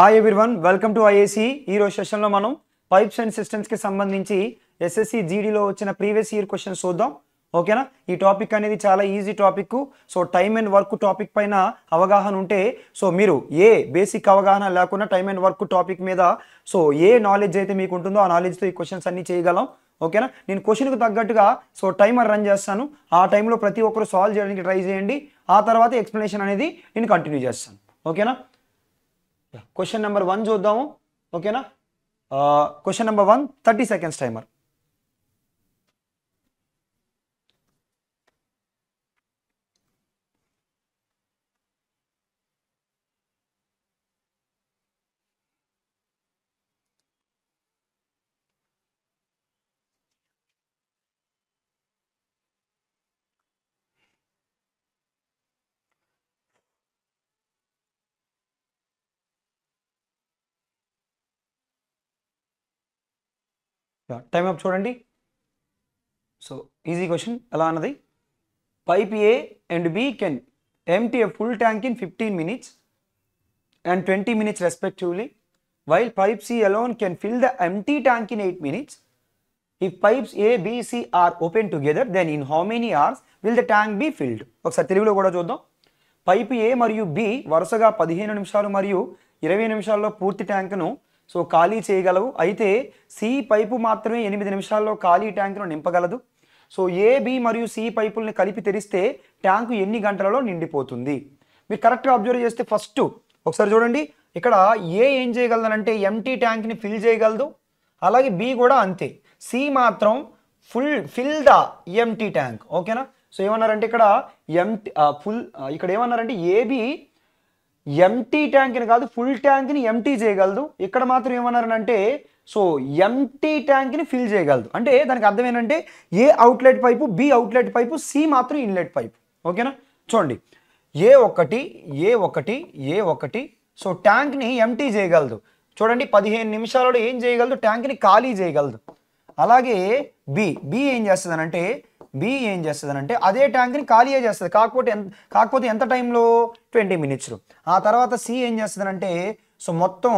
Hi everyone welcome to IAC ఈరోజు సెషన్లో మనం పైప్స్ అండ్ సిస్టమ్స్కి సంబంధించి ఎస్ఎస్సి జీడీలో వచ్చిన ప్రీవియస్ ఇయర్ క్వశ్చన్ చూద్దాం ఓకేనా ఈ టాపిక్ అనేది చాలా easy topic so time and work topic పైన అవగాహన ఉంటే సో మీరు ఏ బేసిక్ అవగాహన లేకుండా టైమ్ అండ్ వర్క్ టాపిక్ మీద సో ఏ నాలెడ్జ్ అయితే మీకు ఉంటుందో ఆ నాలెడ్జ్తో ఈ క్వశ్చన్స్ అన్ని చేయగలం ఓకేనా నేను క్వశ్చన్కి తగ్గట్టుగా సో టైమర్ రన్ చేస్తాను ఆ టైంలో ప్రతి ఒక్కరు సాల్వ్ చేయడానికి ట్రై చేయండి ఆ తర్వాత ఎక్స్ప్లెనేషన్ అనేది నేను కంటిన్యూ చేస్తాను ఓకేనా क्वेश्चन नंबर वन जो हूं ओके ना question number one thirty seconds timer time up చూడండి సో ఈజీ క్వశ్చన్ ఎలా అన్నది pipe A and B can empty a full tank in fifteen minutes and twenty minutes respectively while pipe C alone can fill the empty tank in eight minutes ఈ pipes A B C are open together then in how many hours will the tank be filled ఒకసారి తెలుగులో కూడా చూద్దాం pipe A మరియు B వరుసగా పదిహేను నిమిషాలు మరియు ఇరవై నిమిషాల్లో పూర్తి ట్యాంక్ను సో ఖాళీ చేయగలవు అయితే సి పైపు మాత్రమే ఎనిమిది నిమిషాల్లో ఖాళీ ట్యాంకును నింపగలదు సో ఏ బి మరియు సి పైపుల్ని కలిపి తెరిస్తే ట్యాంకు ఎన్ని గంటలలో నిండిపోతుంది మీరు కరెక్ట్గా అబ్జర్వ్ చేస్తే ఫస్ట్ ఒకసారి చూడండి ఇక్కడ ఏ ఏం చేయగలదనంటే ఎంటీ ట్యాంక్ని ఫిల్ చేయగలదు అలాగే బి కూడా అంతే సి మాత్రం full fill the empty tank ఓకేనా సో ఏమన్నారంటే ఇక్కడ ఎంటీ ఫుల్ ఇక్కడ ఏమన్నారంటే ఏబి ఎంటీ ట్యాంక్ని కాదు ఫుల్ ట్యాంక్ని ఎంటీ చేయగలదు ఇక్కడ మాత్రం అంటే సో ఎంటీ ట్యాంక్ని ఫిల్ చేయగలదు అంటే దానికి అర్థం ఏంటంటే A outlet pipe B outlet pipe C మాత్రం ఇన్లెట్ పైపు ఓకేనా చూడండి ఏ ఒకటి ఏ ఒకటి ఏ ఒకటి సో ట్యాంక్ని ఎంటీ చేయగలదు చూడండి పదిహేను నిమిషాలలో ఏం చేయగలదు ట్యాంక్ని ఖాళీ చేయగలదు అలాగే బి బి ఏం చేస్తుంది అంటే బి ఏం చేస్తుందంటే అదే ట్యాంక్ని ఖాళీ చేస్తుంది కాకపోతే ఎంత కాకపోతే ఎంత టైంలో ట్వంటీ మినిట్స్లో ఆ తర్వాత సి ఏం చేస్తుందంటే సో మొత్తం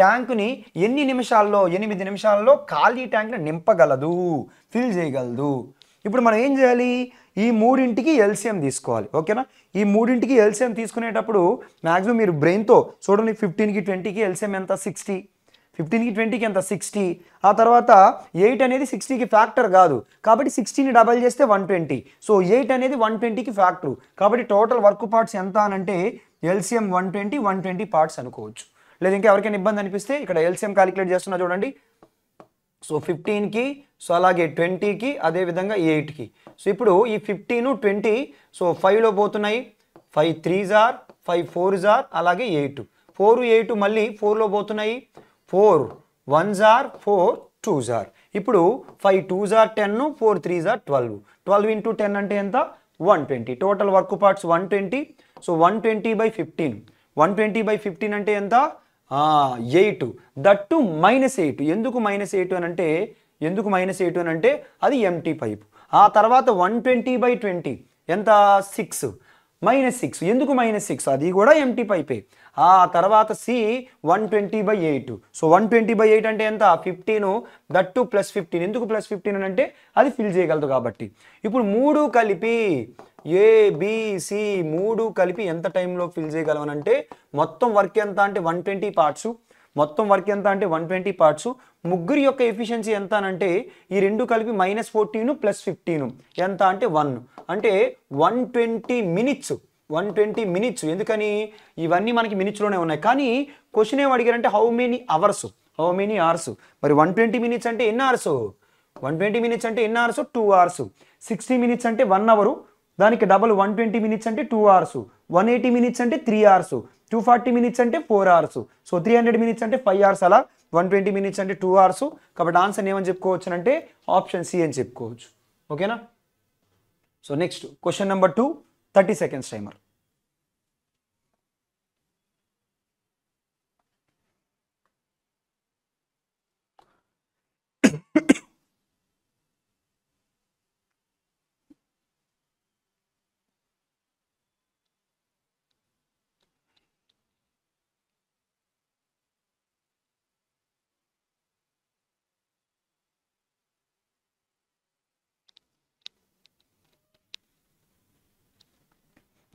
ట్యాంకుని ఎన్ని నిమిషాల్లో ఎనిమిది నిమిషాల్లో ఖాళీ ట్యాంక్ని నింపగలదు ఫిల్ చేయగలదు ఇప్పుడు మనం ఏం చేయాలి ఈ మూడింటికి ఎల్సిఎం తీసుకోవాలి ఓకేనా ఈ మూడింటికి ఎల్సిఎం తీసుకునేటప్పుడు మ్యాక్సిమం మీరు బ్రెయిన్తో చూడండి ఫిఫ్టీన్కి ట్వంటీకి ఎల్సిఎం ఎంత సిక్స్టీ ఫిఫ్టీన్కి ట్వంటీకి ఎంత సిక్స్టీ ఆ తర్వాత ఎయిట్ అనేది సిక్స్టీకి ఫ్యాక్టర్ కాదు కాబట్టి సిక్స్టీని డబల్ చేస్తే వన్ ట్వంటీ సో ఎయిట్ అనేది వన్ ట్వంటీకి ఫ్యాక్టర్ కాబట్టి టోటల్ వర్క్ పార్ట్స్ ఎంత అనంటే LCM one twenty one twenty parts అనుకోవచ్చు లేదా ఇంకా ఎవరికైనా ఇబ్బంది అనిపిస్తే ఇక్కడ ఎల్సిఎం క్యాలిక్యులేట్ చేస్తున్నా చూడండి సో ఫిఫ్టీన్కి సో అలాగే ట్వంటీకి అదేవిధంగా ఎయిట్కి సో ఇప్పుడు ఈ ఫిఫ్టీను ట్వంటీ సో ఫైవ్లో పోతున్నాయి ఫైవ్ త్రీ జార్ ఫైవ్ ఫోర్ జార్ అలాగే ఎయిట్ ఫోర్ ఎయిట్ మళ్ళీ ఫోర్లో పోతున్నాయి ఫోర్ వన్ జార్ ఫోర్ టూ జార్ ఇప్పుడు five two jar ten four three జార్ ట్వెల్వ్ ట్వెల్వ్ ఇంటూ టెన్ అంటే ఎంత one twenty total work parts one twenty so one twenty by fifteen one twenty by fifteen అంటే ఎంత eight that to minus eight ఎందుకు minus eight అని అంటే ఎందుకు minus eight అని అంటే అది ఎంటీ పైప్ ఆ తర్వాత వన్ ట్వంటీ బై ట్వంటీ ఎంత సిక్స్ మైనస్ సిక్స్ ఎందుకు మైనస్ సిక్స్ అది కూడా ఎంటీ పైపే ఆ తర్వాత C one twenty by eight so one twenty by eight అంటే ఎంత fifteen that too plus fifteen ఎందుకు ప్లస్ ఫిఫ్టీన్ అంటే అది ఫిల్ చేయగలదు కాబట్టి ఇప్పుడు మూడు కలిపి ఏబిసి మూడు కలిపి ఎంత టైంలో ఫిల్ చేయగలవనంటే మొత్తం వర్క్ ఎంత అంటే వన్ ట్వంటీ పార్ట్స్ మొత్తం వర్క్ ఎంత అంటే వన్ ట్వంటీ పార్ట్స్ ముగ్గురి యొక్క ఎఫిషియన్సీ ఎంత అంటే ఈ రెండు కలిపి మైనస్ ఫోర్టీను ప్లస్ ఫిఫ్టీను ఎంత అంటే వన్ అంటే one twenty minutes one twenty minutes ఎందుకని ఇవన్నీ మనకి మినిట్స్లోనే ఉన్నాయి కానీ క్వశ్చన్ అడిగారు అడిగారంటే how many hours how many hours మరి వన్ ట్వంటీ మినిట్స్ అంటే ఎన్ని అవర్స్ వన్ ట్వంటీ మినిట్స్ అంటే ఎన్ని hours two hours sixty minutes అంటే వన్ అవరు దానికి డబల్ వన్ ట్వంటీ మినిట్స్ అంటే two hours one eighty minutes అంటే three hours two forty minutes అంటే four hours so three hundred minutes అంటే five hours అలా one twenty minutes అంటే two hours కాబట్టి answer ఏమని చెప్పుకోవచ్చు అంటే ఆప్షన్ సి అని చెప్పుకోవచ్చు ఓకేనా so next question number two thirty seconds timer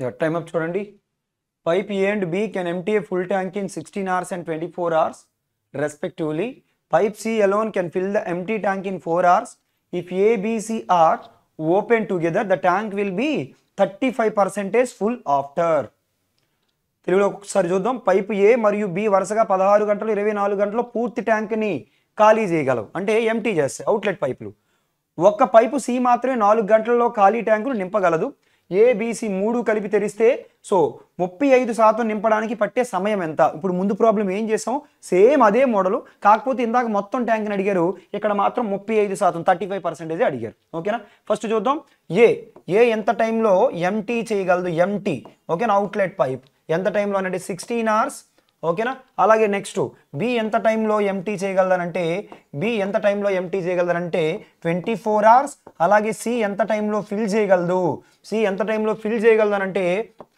your time up చూడండి pipe A and B can empty a full tank in sixteen hours and twenty four hours respectively pipe C alone can fill the empty tank in four hours if A B C are open together the tank will be thirty five percentage full after తెలుగులో ఒకసారి చూద్దాం pipe ఏ మరియు B వరుసగా పదహారు గంటలు ఇరవై నాలుగు గంటల్లో పూర్తి ట్యాంక్ని ఖాళీ చేయగలవు అంటే ఎంటీ చేస్తాయి అవుట్లెట్ పైపులు ఒక్క పైపు సి మాత్రమే నాలుగు గంటల్లో ఖాళీ ట్యాంకును నింపగలదు ఏబీసీ మూడు కలిపి తెరిస్తే సో ముప్పై ఐదు శాతం నింపడానికి పట్టే సమయం ఎంత ఇప్పుడు ముందు ప్రాబ్లం ఏం చేసాం సేమ్ అదే మోడల్ కాకపోతే ఇందాక మొత్తం ట్యాంక్ని అడిగారు ఇక్కడ మాత్రం ముప్పై ఐదు శాతం థర్టీ ఫైవ్ అడిగారు ఓకేనా ఫస్ట్ చూద్దాం ఏ ఏ ఎంత టైంలో ఎంటీ చేయగలదు ఎంటీ ఓకేనా అవుట్లెట్ పైప్ ఎంత టైంలో అనేది సిక్స్టీన్ అవర్స్ ఓకేనా అలాగే నెక్స్ట్ బి ఎంత టైంలో ఎంటీ చేయగలదనంటే బి ఎంత టైంలో ఎంటీ చేయగలదనంటే ట్వంటీ ఫోర్ అవర్స్ అలాగే సి ఎంత టైంలో ఫిల్ చేయగలదు సి ఎంత టైంలో ఫిల్ చేయగలదనంటే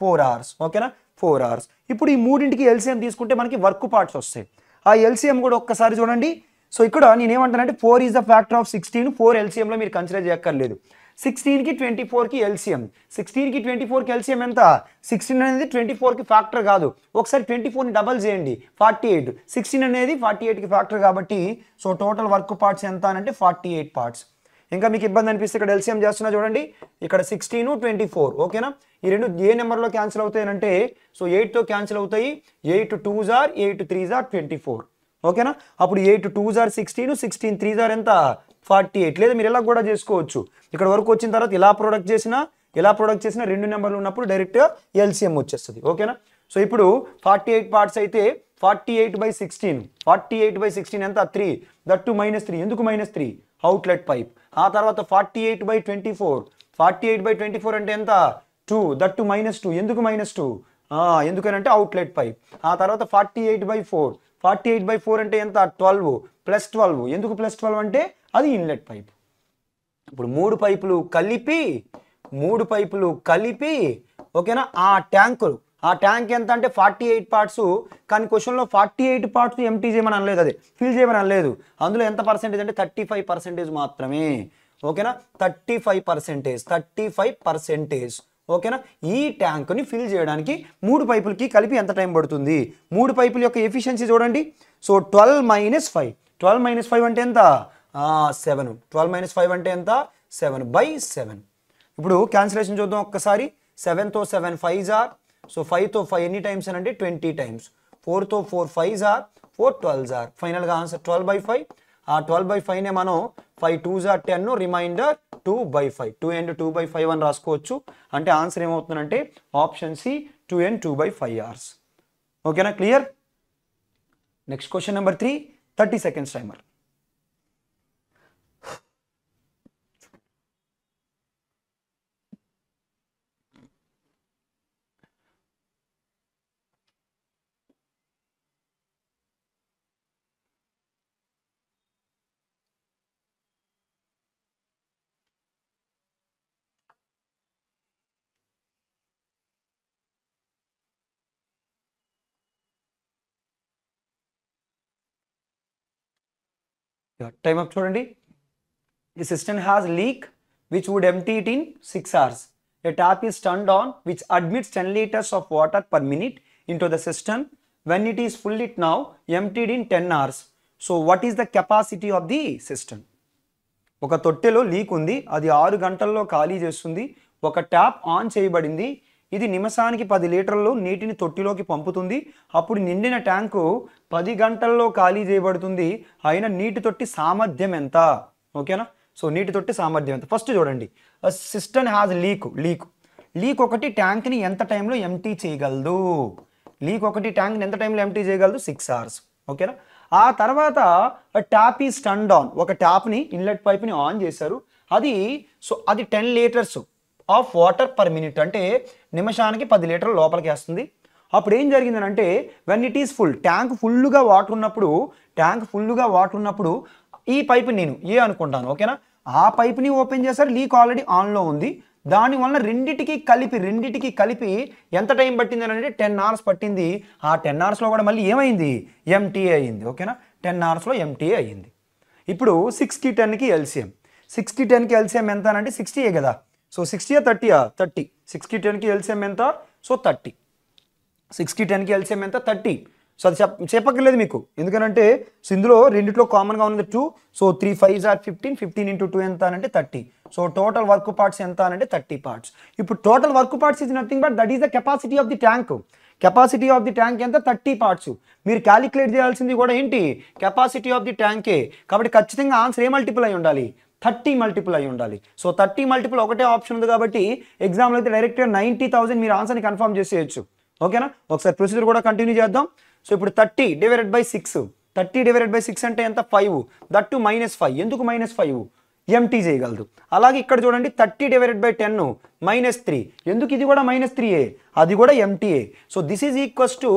ఫోర్ అవర్స్ ఓకేనా ఫోర్ అవర్స్ ఇప్పుడు ఈ మూడింటికి ఎల్సీఎం తీసుకుంటే మనకి వర్క్ పార్ట్స్ వస్తాయి ఆ ఎల్సీఎం కూడా ఒక్కసారి చూడండి సో ఇక్కడ నేనేమంటానంటే four is the factor of sixteen four ఎల్సీఎంలో మీరు కన్సిడర్ చేయక్కర్లేదు సిక్స్టీన్కి ట్వంటీ ఫోర్కి ఎల్సిఎం సిక్స్టీన్కి ట్వంటీ ఫోర్కి ఎల్సిఎం ఎంత సిక్స్టీన్ అనేది ట్వంటీ ఫోర్కి ఫ్యాక్టర్ కాదు ఒకసారి ట్వంటీ ఫోర్ని డబల్ చేయండి ఫార్టీ ఎయిట్ సిక్స్టీన్ అనేది ఫార్టీ ఎయిట్కి ఫ్యాక్టర్ కాబట్టి సో టోటల్ వర్క్ పార్ట్స్ ఎంత అంటే ఫార్టీ ఎయిట్ పార్ట్స్ ఇంకా మీకు ఇబ్బంది అనిపిస్తే ఇక్కడ ఎల్సిఎం చేస్తున్నా చూడండి ఇక్కడ సిక్స్టీన్ ట్వంటీ ఫోర్ ఓకేనా ఈ రెండు ఏ నెంబర్లో క్యాన్సిల్ అవుతాయనంటే సో ఎయిట్తో క్యాన్సిల్ అవుతాయి ఎయిట్ టూ జార్ ఎయిట్ త్రీ జార్ ట్వంటీ ఫోర్ ఓకేనా అప్పుడు ఎయిట్ టూ జార్ సిక్స్టీన్ సిక్స్టీన్ త్రీ జార్ ఎంత ఫార్టీ ఎయిట్ లేదా మీరు ఎలా కూడా చేసుకోవచ్చు ఇక్కడ వరకు వచ్చిన తర్వాత ఇలా ప్రొడక్ట్ చేసినా ఎలా ప్రొడక్ట్ చేసినా రెండు నెంబర్లు ఉన్నప్పుడు డైరెక్ట్ ఎల్సిఎం వచ్చేస్తుంది ఓకేనా సో ఇప్పుడు ఫార్టీ ఎయిట్ పార్ట్స్ అయితే forty eight by sixteen forty eight by sixteen ఎంత three that to minus three ఎందుకు మైనస్ త్రీ అవుట్లెట్ పైప్ ఆ తర్వాత forty eight by twenty four forty eight by twenty four అంటే ఎంత two that to minus two ఎందుకు minus two ఎందుకనంటే outlet pipe ఆ తర్వాత forty eight by four forty eight by four అంటే ఎంత ట్వెల్వ్ ప్లస్ ట్వెల్వ్ ఎందుకు ప్లస్ ట్వెల్వ్ అంటే అది ఇన్లెట్ పైప్ ఇప్పుడు మూడు పైపులు కలిపి మూడు పైపులు కలిపి ఓకేనా ఆ ట్యాంకులు ఆ ట్యాంక్ ఎంత అంటే ఫార్టీ ఎయిట్ పార్ట్స్ కానీ క్వశ్చన్లో ఫార్టీ ఎయిట్ పార్ట్స్ ఎంటీ చేయమని అనలేదు అది ఫిల్ చేయమని అనలేదు అందులో ఎంత పర్సెంటేజ్ అంటే థర్టీ ఫైవ్ పర్సెంటేజ్ మాత్రమే ఓకేనా thirty five percentage thirty five percentage ఓకేనా ఈ ట్యాంక్ని ఫిల్ చేయడానికి మూడు పైపులకి కలిపి ఎంత టైం పడుతుంది మూడు పైపుల యొక్క ఎఫిషియన్సీ చూడండి so twelve minus five twelve minus five అంటే ఎంత సెవెన్ ట్వెల్వ్ మైనస్ ఫైవ్ అంటే ఎంత సెవెన్ బై సెవెన్ ఇప్పుడు క్యాన్సిలేషన్ చూద్దాం ఒక్కసారి సెవెన్తో సెవెన్ ఫైవ్ జార్ సో ఫైవ్తో ఫైవ్ ఎన్ని టైమ్స్ అని అంటే ట్వంటీ టైమ్స్ ఫోర్తో ఫోర్ ఫైవ్ జార్ ఫోర్ ట్వెల్వ్ జార్ ఫైనల్గా ఆన్సర్ ట్వెల్వ్ బై ఫైవ్ ఆ ట్వెల్వ్ బై ఫైవ్నే మనం five two jar ten remainder two by five two and two by five అని రాసుకోవచ్చు అంటే ఆన్సర్ ఏమవుతుందంటే option C two and two by five hours ఓకేనా clear next question number three thirty seconds timer time up చూడండి ఈ system has leak which would empty it in six hours a tap is turned on which admits ten litres of water per minute into the system when it is full it now empty in ten hours so what is the capacity of the system ఒక తొట్టెలో leak ఉంది అది ఆరు గంటల్లో ఖాళీ చేస్తుంది ఒక tap on చేయబడింది ఇది నిమిషానికి పది లీటర్లు నీటిని తొట్టిలోకి పంపుతుంది అప్పుడు నిండిన ట్యాంకు పది గంటల్లో ఖాళీ చేయబడుతుంది అయిన నీటి తొట్టి సామర్థ్యం ఎంత ఓకేనా సో నీటి తొట్టి సామర్థ్యం ఎంత ఫస్ట్ చూడండి system has leak leak leak ఒకటి ట్యాంక్ని ఎంత టైంలో ఎంటీ చేయగలదు లీక్ ఒకటి ట్యాంక్ని ఎంత టైంలో ఎంటీ చేయగలదు సిక్స్ అవర్స్ ఓకేనా ఆ తర్వాత ట్యాప్ ఈ స్టండ్ ఆన్ ఒక ట్యాప్ని ఇన్లెట్ పైప్ని ఆన్ చేశారు అది సో అది ten litres of water per minute అంటే నిమిషానికి పది లీటర్లు లోపలికి వేస్తుంది అప్పుడు ఏం జరిగిందనంటే when it is full tank ఫుల్గా వాటర్ ఉన్నప్పుడు ట్యాంక్ ఫుల్గా వాటర్ ఉన్నప్పుడు ఈ పైప్ నేను ఏ అనుకుంటాను ఓకేనా ఆ పైప్ని ఓపెన్ చేశారు లీక్ ఆల్రెడీ ఆన్లో ఉంది దానివల్ల రెండిటికి కలిపి రెండిటికి కలిపి ఎంత టైం పట్టింది అని అంటే టెన్ అవర్స్ పట్టింది ఆ టెన్ అవర్స్లో కూడా మళ్ళీ ఏమైంది ఎంటీ అయ్యింది ఓకేనా టెన్ అవర్స్లో ఎంటీ అయ్యింది ఇప్పుడు సిక్స్కి టెన్కి ఎల్సిఎం సిక్స్టీ టెన్కి ఎల్సిఎం ఎంత అంటే సిక్స్టీయే కదా సో సిక్స్టీయా థర్టీయా థర్టీ సిక్స్కి టెన్కి ఎల్సిఎం ఎంత సో థర్టీ సిక్స్కి టెన్కి ఎల్సిఎం ఎంత థర్టీ సో అది చెప్ మీకు ఎందుకంటే సో ఇందులో రెండిట్లో కామన్గా ఉన్నది two so three five or fifteen fifteen into two ఎంత అంటే thirty so total work parts ఎంత అంటే థర్టీ పార్ట్స్ ఇప్పుడు total work parts is nothing but that is the capacity of the tank capacity of the tank ఎంత thirty parts మీరు calculate చేయాల్సింది కూడా ఏంటి కెపాసిటీ ఆఫ్ ది ట్యాంకే కాబట్టి ఖచ్చితంగా ఆన్సర్ ఏ మల్టిపుల్ అయి ఉండాలి థర్టీ మల్టిపుల్ అయి ఉండాలి సో థర్టీ మల్టిపుల్ ఒకటే ఆప్షన్ ఉంది కాబట్టి ఎగ్జామ్లో అయితే డైరెక్ట్గా నైంటీ థౌసండ్ మీరు ఆన్సర్ని కన్ఫర్మ్ చేసేయచ్చు ఓకేనా ఒకసారి ప్రొసీజర్ కూడా కంటిన్యూ చేద్దాం సో ఇప్పుడు thirty divided by six thirty divided by six అంటే ఎంత five that to minus five ఎందుకు మైనస్ ఫైవ్ ఎంటీ చేయగలదు అలాగే ఇక్కడ చూడండి thirty divided by ten minus three ఎందుకు ఇది కూడా మైనస్ త్రీఏ అది కూడా ఎంటీఏ so this is equals to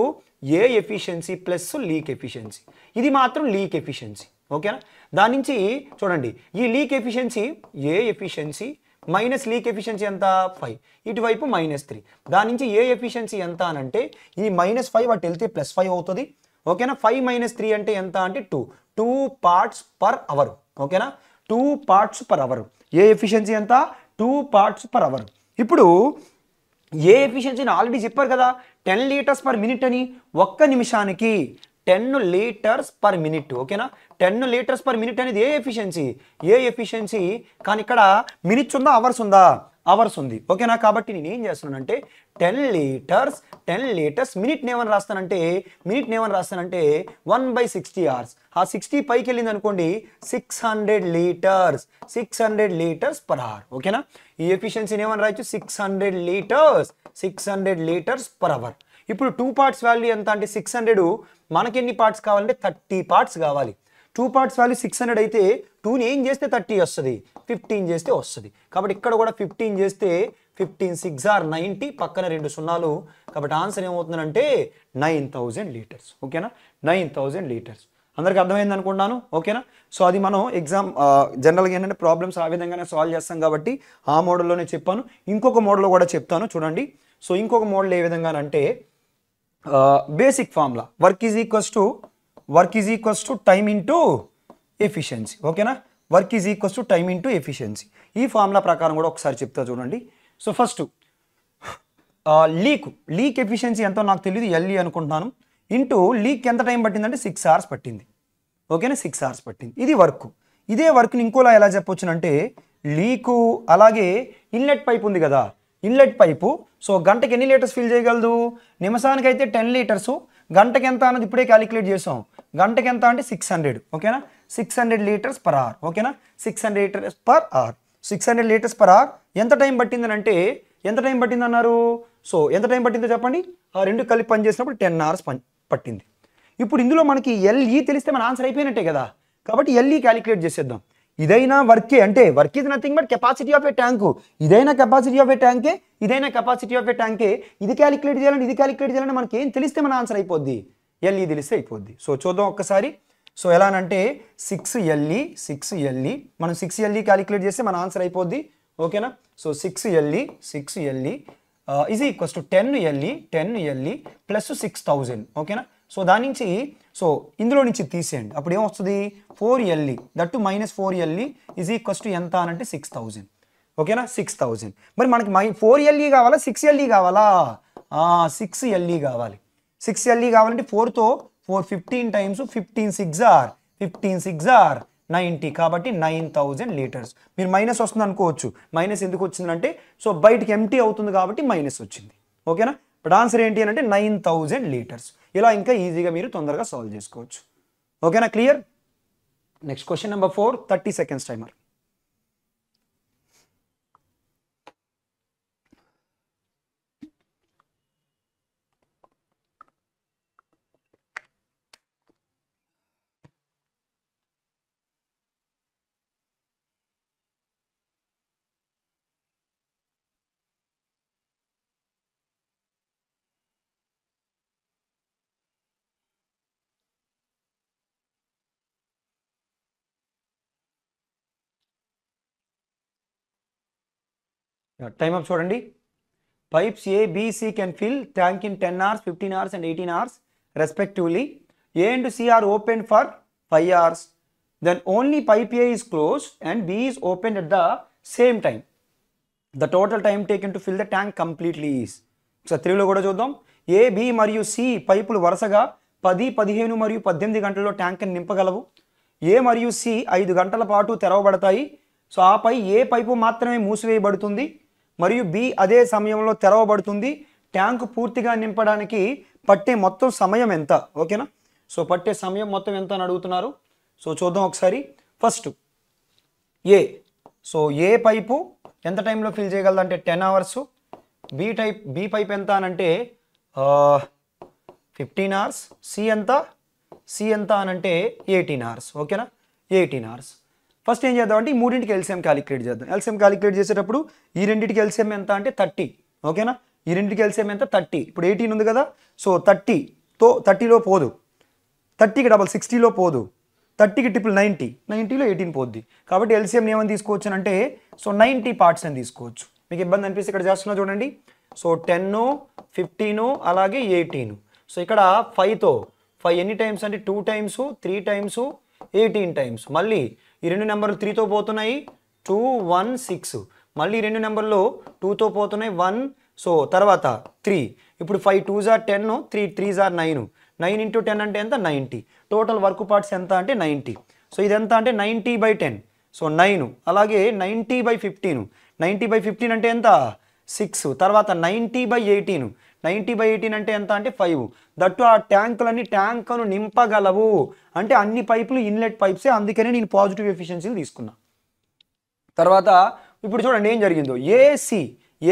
A efficiency plus leak efficiency ఇది మాత్రం లీక్ ఎఫిషియన్సీ ఓకేనా దాని నుంచి చూడండి ఈ leak efficiency A efficiency minus leak efficiency ఎంత ఫైవ్ ఇటువైపు మైనస్ త్రీ దాని నుంచి ఏ ఎఫిషియన్సీ ఎంత అని అంటే ఈ మైనస్ ఫైవ్ అటు వెళ్తే ప్లస్ ఫైవ్ అవుతుంది ఓకేనా ఫైవ్ మైనస్ త్రీ అంటే ఎంత అంటే two two parts per hour ఓకేనా two parts per hour A efficiency ఎంత టూ పార్ట్స్ పర్ అవర్ ఇప్పుడు ఏ ఎఫిషియన్సీని ఆల్రెడీ చెప్పారు కదా టెన్ లీటర్స్ పర్ మినిట్ అని ఒక్క నిమిషానికి టెన్ లీటర్స్ పర్ మినిట్ ఓకేనా టెన్ లీటర్స్ పర్ మినిట్ అనేది ఏ ఎఫిషియన్సీ ఏ ఎఫిషియన్సీ కానీ ఇక్కడ మినిట్స్ ఉందా అవర్స్ ఉందా అవర్స్ ఉంది ఓకేనా కాబట్టి నేను ఏం చేస్తున్నానంటే టెన్ లీటర్స్ టెన్ లీటర్స్ మినిట్ని ఏమని రాస్తానంటే మినిట్ని ఏమని రాస్తానంటే వన్ బై సిక్స్టీ అవర్స్ ఆ సిక్స్టీ పైకి వెళ్ళింది అనుకోండి six hundred litres six hundred litres per hour ఓకేనా ఈ ఎఫిషియన్సీని ఏమని రాయొచ్చు six hundred litres six hundred litres per hour ఇప్పుడు టూ పార్ట్స్ వాల్యూ ఎంత అంటే సిక్స్ హండ్రెడ్ మనకి ఎన్ని పార్ట్స్ కావాలంటే థర్టీ పార్ట్స్ కావాలి two parts value six hundred అయితే టూని ఏం చేస్తే థర్టీ వస్తుంది ఫిఫ్టీన్ చేస్తే వస్తుంది కాబట్టి ఇక్కడ కూడా ఫిఫ్టీన్ చేస్తే ఫిఫ్టీన్ సిక్స్ ఆర్ నైంటీ పక్కన రెండు సున్నాలు కాబట్టి ఆన్సర్ ఏమవుతుందంటే నైన్ థౌజండ్ లీటర్స్ ఓకేనా నైన్ థౌజండ్ లీటర్స్ అందరికి అర్థమైంది అనుకున్నాను ఓకేనా సో అది మనం ఎగ్జామ్ జనరల్గా ఏంటంటే ప్రాబ్లమ్స్ ఆ విధంగానే సాల్వ్ చేస్తాం కాబట్టి ఆ మోడల్లోనే చెప్పాను ఇంకొక మోడల్ కూడా చెప్తాను చూడండి సో ఇంకొక మోడల్ ఏ విధంగానంటే basic formula work is equals to work is equals to time into efficiency ఓకేనా work is equals to time into efficiency ఈ ఫార్ములా ప్రకారం కూడా ఒకసారి చెప్తా చూడండి so first leak leak efficiency ఎంతో నాకు తెలియదు ఎల్ఈ e అనుకుంటున్నాను ఇంటూ లీక్ ఎంత టైం పట్టిందంటే సిక్స్ అవర్స్ పట్టింది ఓకేనా సిక్స్ అవర్స్ పట్టింది ఇది వర్క్ ఇదే వర్క్ని ఇంకోలా ఎలా చెప్పొచ్చునంటే లీకు అలాగే ఇన్లెట్ పైప్ ఉంది కదా ఇన్లెట్ పైపు సో గంటకి ఎన్ని లీటర్స్ ఫిల్ చేయగలదు నిమిషానికి అయితే టెన్ లీటర్స్ గంటకి ఎంత అన్నది ఇప్పుడే క్యాలిక్యులేట్ చేసాం గంటకి ఎంత అంటే సిక్స్ హండ్రెడ్ ఓకేనా six hundred litres per hour ఓకేనా six hundred litres per hour six hundred litres per hour ఎంత టైం పట్టిందని అంటే ఎంత టైం పట్టింది అన్నారు సో ఎంత టైం పట్టిందో చెప్పండి ఆ రెండు కలిపి పనిచేసినప్పుడు టెన్ అవర్స్ పని పట్టింది ఇప్పుడు ఇందులో మనకి ఎల్ఈ తెలిస్తే మన ఆన్సర్ అయిపోయినట్టే కదా కాబట్టి ఎల్ఈ క్యాలిక్యులేట్ చేసేద్దాం ఇదైనా వర్కే అంటే work is nothing but capacity of a tank ఇదైనా కెపాసిటీ ఆఫ్ ఏ ట్యాంకే ఇదైనా కెపాసిటీ ఆఫ్ ఏ ట్యాంకే ఇది క్యాలిక్యులేట్ చేయాలని ఇది క్యాలిక్యులేట్ చేయాలని మనకి ఏం తెలిస్తే మన ఆన్సర్ అయిపోద్ది ఎల్ఈ e తెలిస్తే అయిపోద్ది సో చూద్దాం ఒక్కసారి సో ఎలా అంటే సిక్స్ ఎల్ఈ సిక్స్ ఎల్ఈ మనం సిక్స్ ఎల్ఈ క్యాలిక్యులేట్ చేస్తే మన ఆన్సర్ అయిపోద్ది ఓకేనా so six L E six L E ఇది equals to ten L E ten L E plus six thousand ఓకేనా సో దాని నుంచి సో ఇందులో నుంచి తీసేయండి అప్పుడు ఏమొస్తుంది four L E that minus four L E is equals to ఎంత అనంటే సిక్స్ థౌజండ్ ఓకేనా సిక్స్ థౌజండ్ మరి మనకి మై ఫోర్ ఎల్ఈ కావాలా సిక్స్ ఎల్ఈ e కావాలా సిక్స్ ఎల్ఈ e కావాలి సిక్స్ ఎల్ఈ e కావాలంటే ఫోర్తో four fifteen times fifteen six are fifteen six are ninety కాబట్టి నైన్ థౌజండ్ లీటర్స్ మీరు మైనస్ వస్తుంది అనుకోవచ్చు మైనస్ ఎందుకు వచ్చిందంటే సో బయటికి ఎంటీ అవుతుంది కాబట్టి మైనస్ వచ్చింది ఓకేనా ఇప్పుడు ఆన్సర్ ఏంటి అని అంటే నైన్ థౌజండ్ లీటర్స్ ఇలా ఇంకా ఈజీగా మీరు తొందరగా సాల్వ్ చేసుకోవచ్చు ఓకేనా clear next question number four thirty seconds timer time up చూడండి pipes A B C can fill tank in ten hours fifteen hours and eighteen hours respectively A and C are open for five hours then only pipe A is close and B is open at the same time the total time taken to fill the tank completely is so త్రీలో కూడా చూద్దాం ఏ B మరియు C పైపులు వరుసగా పది పదిహేను మరియు పద్దెనిమిది గంటల్లో ట్యాంక్ని నింపగలవు ఏ మరియు సి ఐదు గంటల పాటు తెరవబడతాయి సో ఆపై ఏ పైపు మాత్రమే మూసివేయబడుతుంది మరియు బి అదే సమయంలో తెరవబడుతుంది ట్యాంక్ పూర్తిగా నింపడానికి పట్టే మొత్తం సమయం ఎంత ఓకేనా సో పట్టే సమయం మొత్తం ఎంత అని అడుగుతున్నారు సో చూద్దాం ఒకసారి first A so A pipe ఎంత టైంలో ఫిల్ చేయగలదంటే ten hours B type B pipe ఎంత అనంటే ఫిఫ్టీన్ అవర్స్ సి ఎంత సి ఎంత అనంటే ఎయిటీన్ అవర్స్ ఓకేనా ఎయిటీన్ అవర్స్ ఫస్ట్ ఏం చేద్దాం అంటే ఈ మూడింటికి ఎల్సిఎం క్యాలిక్యులేట్ చేద్దాం ఎల్సిఎం క్యాలిక్యులేట్ చేసేటప్పుడు ఈ రెండింటికి ఎల్సిఎం ఎంత అంటే థర్టీ ఓకేనా ఈ రెండింటికి ఎల్సిఎం ఎంత థర్టీ ఇప్పుడు ఎయిటీన్ ఉంది కదా సో థర్టీతో థర్టీలో పోదు థర్టీకి డబల్ సిక్స్టీలో పోదు థర్టీకి ట్రిపుల్ నైంటీ నైంటీలో ఎయిటీన్ పోద్ది కాబట్టి ఎల్సిఎం ఏమని తీసుకోవచ్చు అంటే సో నైంటీ పార్ట్స్ అని తీసుకోవచ్చు మీకు ఇబ్బంది అనిపిస్తే ఇక్కడ చేస్తున్నా చూడండి సో టెన్ను ఫిఫ్టీను అలాగే ఎయిటీన్ సో ఇక్కడ ఫైవ్తో ఫైవ్ ఎన్ని టైమ్స్ అంటే two times three times eighteen times మళ్ళీ ఈ రెండు నెంబర్లు త్రీతో పోతున్నాయి టూ వన్ సిక్స్ మళ్ళీ రెండు నెంబర్లో టూతో పోతున్నాయి వన్ సో తర్వాత త్రీ ఇప్పుడు five two jar ten three three are nine nine into ten అంటే ఎంత నైంటీ టోటల్ వర్క్ పార్ట్స్ ఎంత అంటే నైంటీ సో ఇది ఎంత అంటే ninety by ten so nine అలాగే ninety by fifteen ninety by fifteen అంటే ఎంత సిక్స్ తర్వాత ninety by eighteen ninety by eighteen అంటే ఎంత అంటే ఫైవ్ దట్టు ఆ ట్యాంకులన్నీ ట్యాంకును నింపగలవు అంటే అన్ని పైపులు ఇన్లెట్ పైప్సే అందుకనే నేను పాజిటివ్ ఎఫిషియన్సీలు తీసుకున్నా తర్వాత ఇప్పుడు చూడండి ఏం జరిగిందో ఏసీ